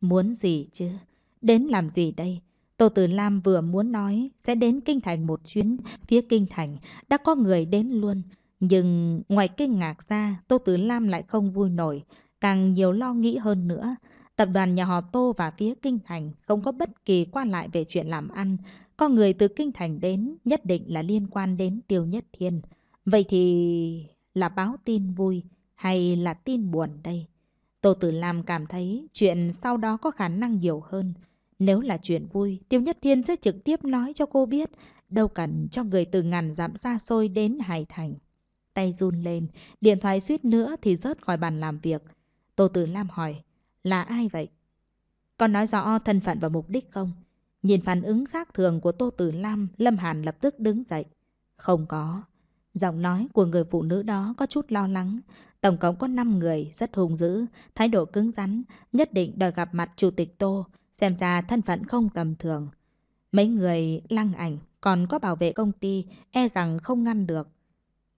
Speaker 1: Muốn gì chứ? Đến làm gì đây? Tô Tử Lam vừa muốn nói sẽ đến Kinh Thành một chuyến, phía Kinh Thành đã có người đến luôn. Nhưng ngoài kinh ngạc ra, Tô Tử Lam lại không vui nổi, càng nhiều lo nghĩ hơn nữa. Tập đoàn nhà họ Tô và phía Kinh Thành không có bất kỳ qua lại về chuyện làm ăn. Có người từ Kinh Thành đến nhất định là liên quan đến Tiêu Nhất Thiên. Vậy thì là báo tin vui hay là tin buồn đây? Tô Tử Lam cảm thấy chuyện sau đó có khả năng nhiều hơn. Nếu là chuyện vui, Tiêu Nhất Thiên sẽ trực tiếp nói cho cô biết, đâu cần cho người từ ngàn dặm xa xôi đến Hải Thành. Tay run lên, điện thoại suýt nữa thì rớt khỏi bàn làm việc. Tô Tử Lam hỏi, là ai vậy? Còn nói rõ thân phận và mục đích không? Nhìn phản ứng khác thường của Tô Tử Lam, Lâm Hàn lập tức đứng dậy. Không có. Giọng nói của người phụ nữ đó có chút lo lắng. Tổng cộng có 5 người, rất hung dữ, thái độ cứng rắn, nhất định đòi gặp mặt Chủ tịch Tô. Xem ra thân phận không tầm thường. Mấy người lăng ảnh còn có bảo vệ công ty e rằng không ngăn được.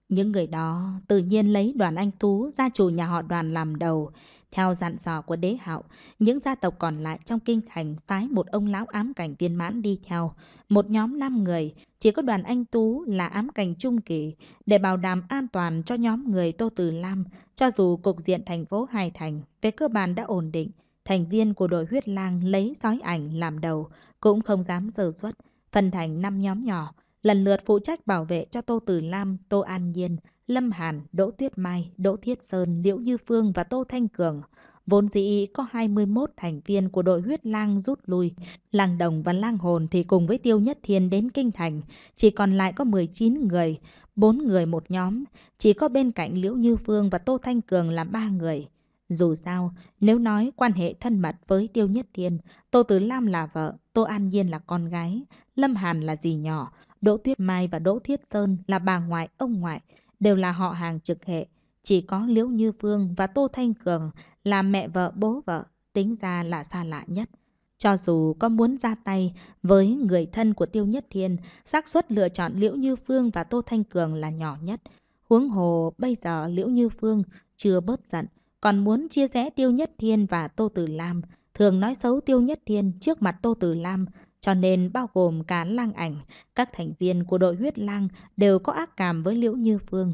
Speaker 1: Những người đó tự nhiên lấy đoàn anh Tú gia chủ nhà họ đoàn làm đầu. Theo dặn dò của đế hạo, những gia tộc còn lại trong kinh thành phái một ông lão ám cảnh viên mãn đi theo. Một nhóm 5 người, chỉ có đoàn anh Tú là ám cảnh trung kỳ để bảo đảm an toàn cho nhóm người Tô Từ Lam, cho dù cục diện thành phố Hải Thành về cơ bản đã ổn định thành viên của đội huyết lang lấy sói ảnh làm đầu, cũng không dám sơ xuất, phân thành 5 nhóm nhỏ, lần lượt phụ trách bảo vệ cho Tô Tử Lam, Tô An Nhiên, Lâm Hàn, Đỗ Tuyết Mai, Đỗ Thiết Sơn, Liễu Như Phương và Tô Thanh Cường. Vốn dĩ có 21 thành viên của đội huyết lang rút lui, lang đồng và lang hồn thì cùng với Tiêu Nhất Thiên đến Kinh Thành, chỉ còn lại có 19 người, 4 người một nhóm, chỉ có bên cạnh Liễu Như Phương và Tô Thanh Cường là 3 người. Dù sao, nếu nói quan hệ thân mật với Tiêu Nhất Thiên, Tô Tứ Lam là vợ, Tô An Nhiên là con gái, Lâm Hàn là dì nhỏ, Đỗ Tuyết Mai và Đỗ Thiết Sơn là bà ngoại, ông ngoại, đều là họ hàng trực hệ. Chỉ có Liễu Như Phương và Tô Thanh Cường là mẹ vợ bố vợ, tính ra là xa lạ nhất. Cho dù có muốn ra tay với người thân của Tiêu Nhất Thiên, xác suất lựa chọn Liễu Như Phương và Tô Thanh Cường là nhỏ nhất. Huống hồ bây giờ Liễu Như Phương chưa bớt giận, còn muốn chia rẽ Tiêu Nhất Thiên và Tô Tử Lam, thường nói xấu Tiêu Nhất Thiên trước mặt Tô Tử Lam, cho nên bao gồm cả lang ảnh, các thành viên của đội huyết lang đều có ác cảm với Liễu Như Phương.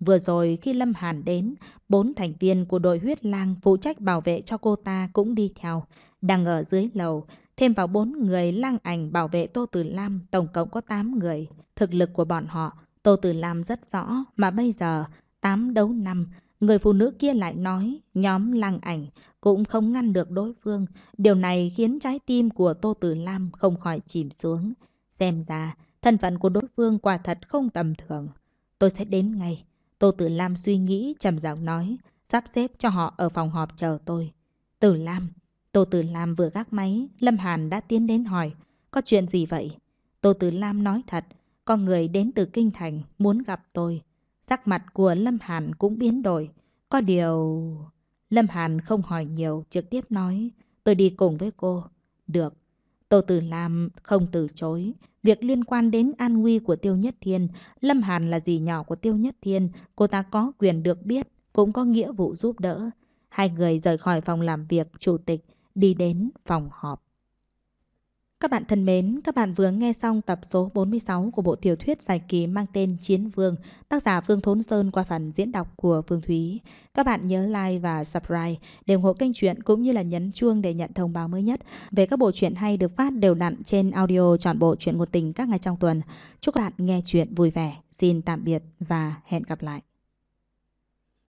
Speaker 1: Vừa rồi khi Lâm Hàn đến, bốn thành viên của đội huyết lang phụ trách bảo vệ cho cô ta cũng đi theo, đang ở dưới lầu, thêm vào bốn người lang ảnh bảo vệ Tô Tử Lam, tổng cộng có tám người. Thực lực của bọn họ, Tô Tử Lam rất rõ, mà bây giờ tám đấu năm Người phụ nữ kia lại nói, nhóm lăng ảnh cũng không ngăn được đối phương. Điều này khiến trái tim của Tô Tử Lam không khỏi chìm xuống. Xem ra, thân phận của đối phương quả thật không tầm thường. Tôi sẽ đến ngay. Tô Tử Lam suy nghĩ, trầm giọng nói, sắp xếp cho họ ở phòng họp chờ tôi. Tử Lam. Tô Tử Lam vừa gác máy, Lâm Hàn đã tiến đến hỏi, có chuyện gì vậy? Tô Tử Lam nói thật, con người đến từ Kinh Thành muốn gặp tôi. Sắc mặt của Lâm Hàn cũng biến đổi. Có điều... Lâm Hàn không hỏi nhiều, trực tiếp nói. Tôi đi cùng với cô. Được. Tô Tử Lam không từ chối. Việc liên quan đến an nguy của Tiêu Nhất Thiên, Lâm Hàn là gì nhỏ của Tiêu Nhất Thiên, cô ta có quyền được biết, cũng có nghĩa vụ giúp đỡ. Hai người rời khỏi phòng làm việc chủ tịch, đi đến phòng họp. Các bạn thân mến, các bạn vừa nghe xong tập số 46 của bộ tiểu thuyết dài kỳ mang tên Chiến Vương, tác giả Vương Thốn Sơn qua phần diễn đọc của Phương Thúy. Các bạn nhớ like và subscribe để ủng hộ kênh truyện cũng như là nhấn chuông để nhận thông báo mới nhất về các bộ truyện hay được phát đều đặn trên audio trọn bộ truyện ngôn tình các ngày trong tuần. Chúc các bạn nghe truyện vui vẻ. Xin tạm biệt và hẹn gặp lại.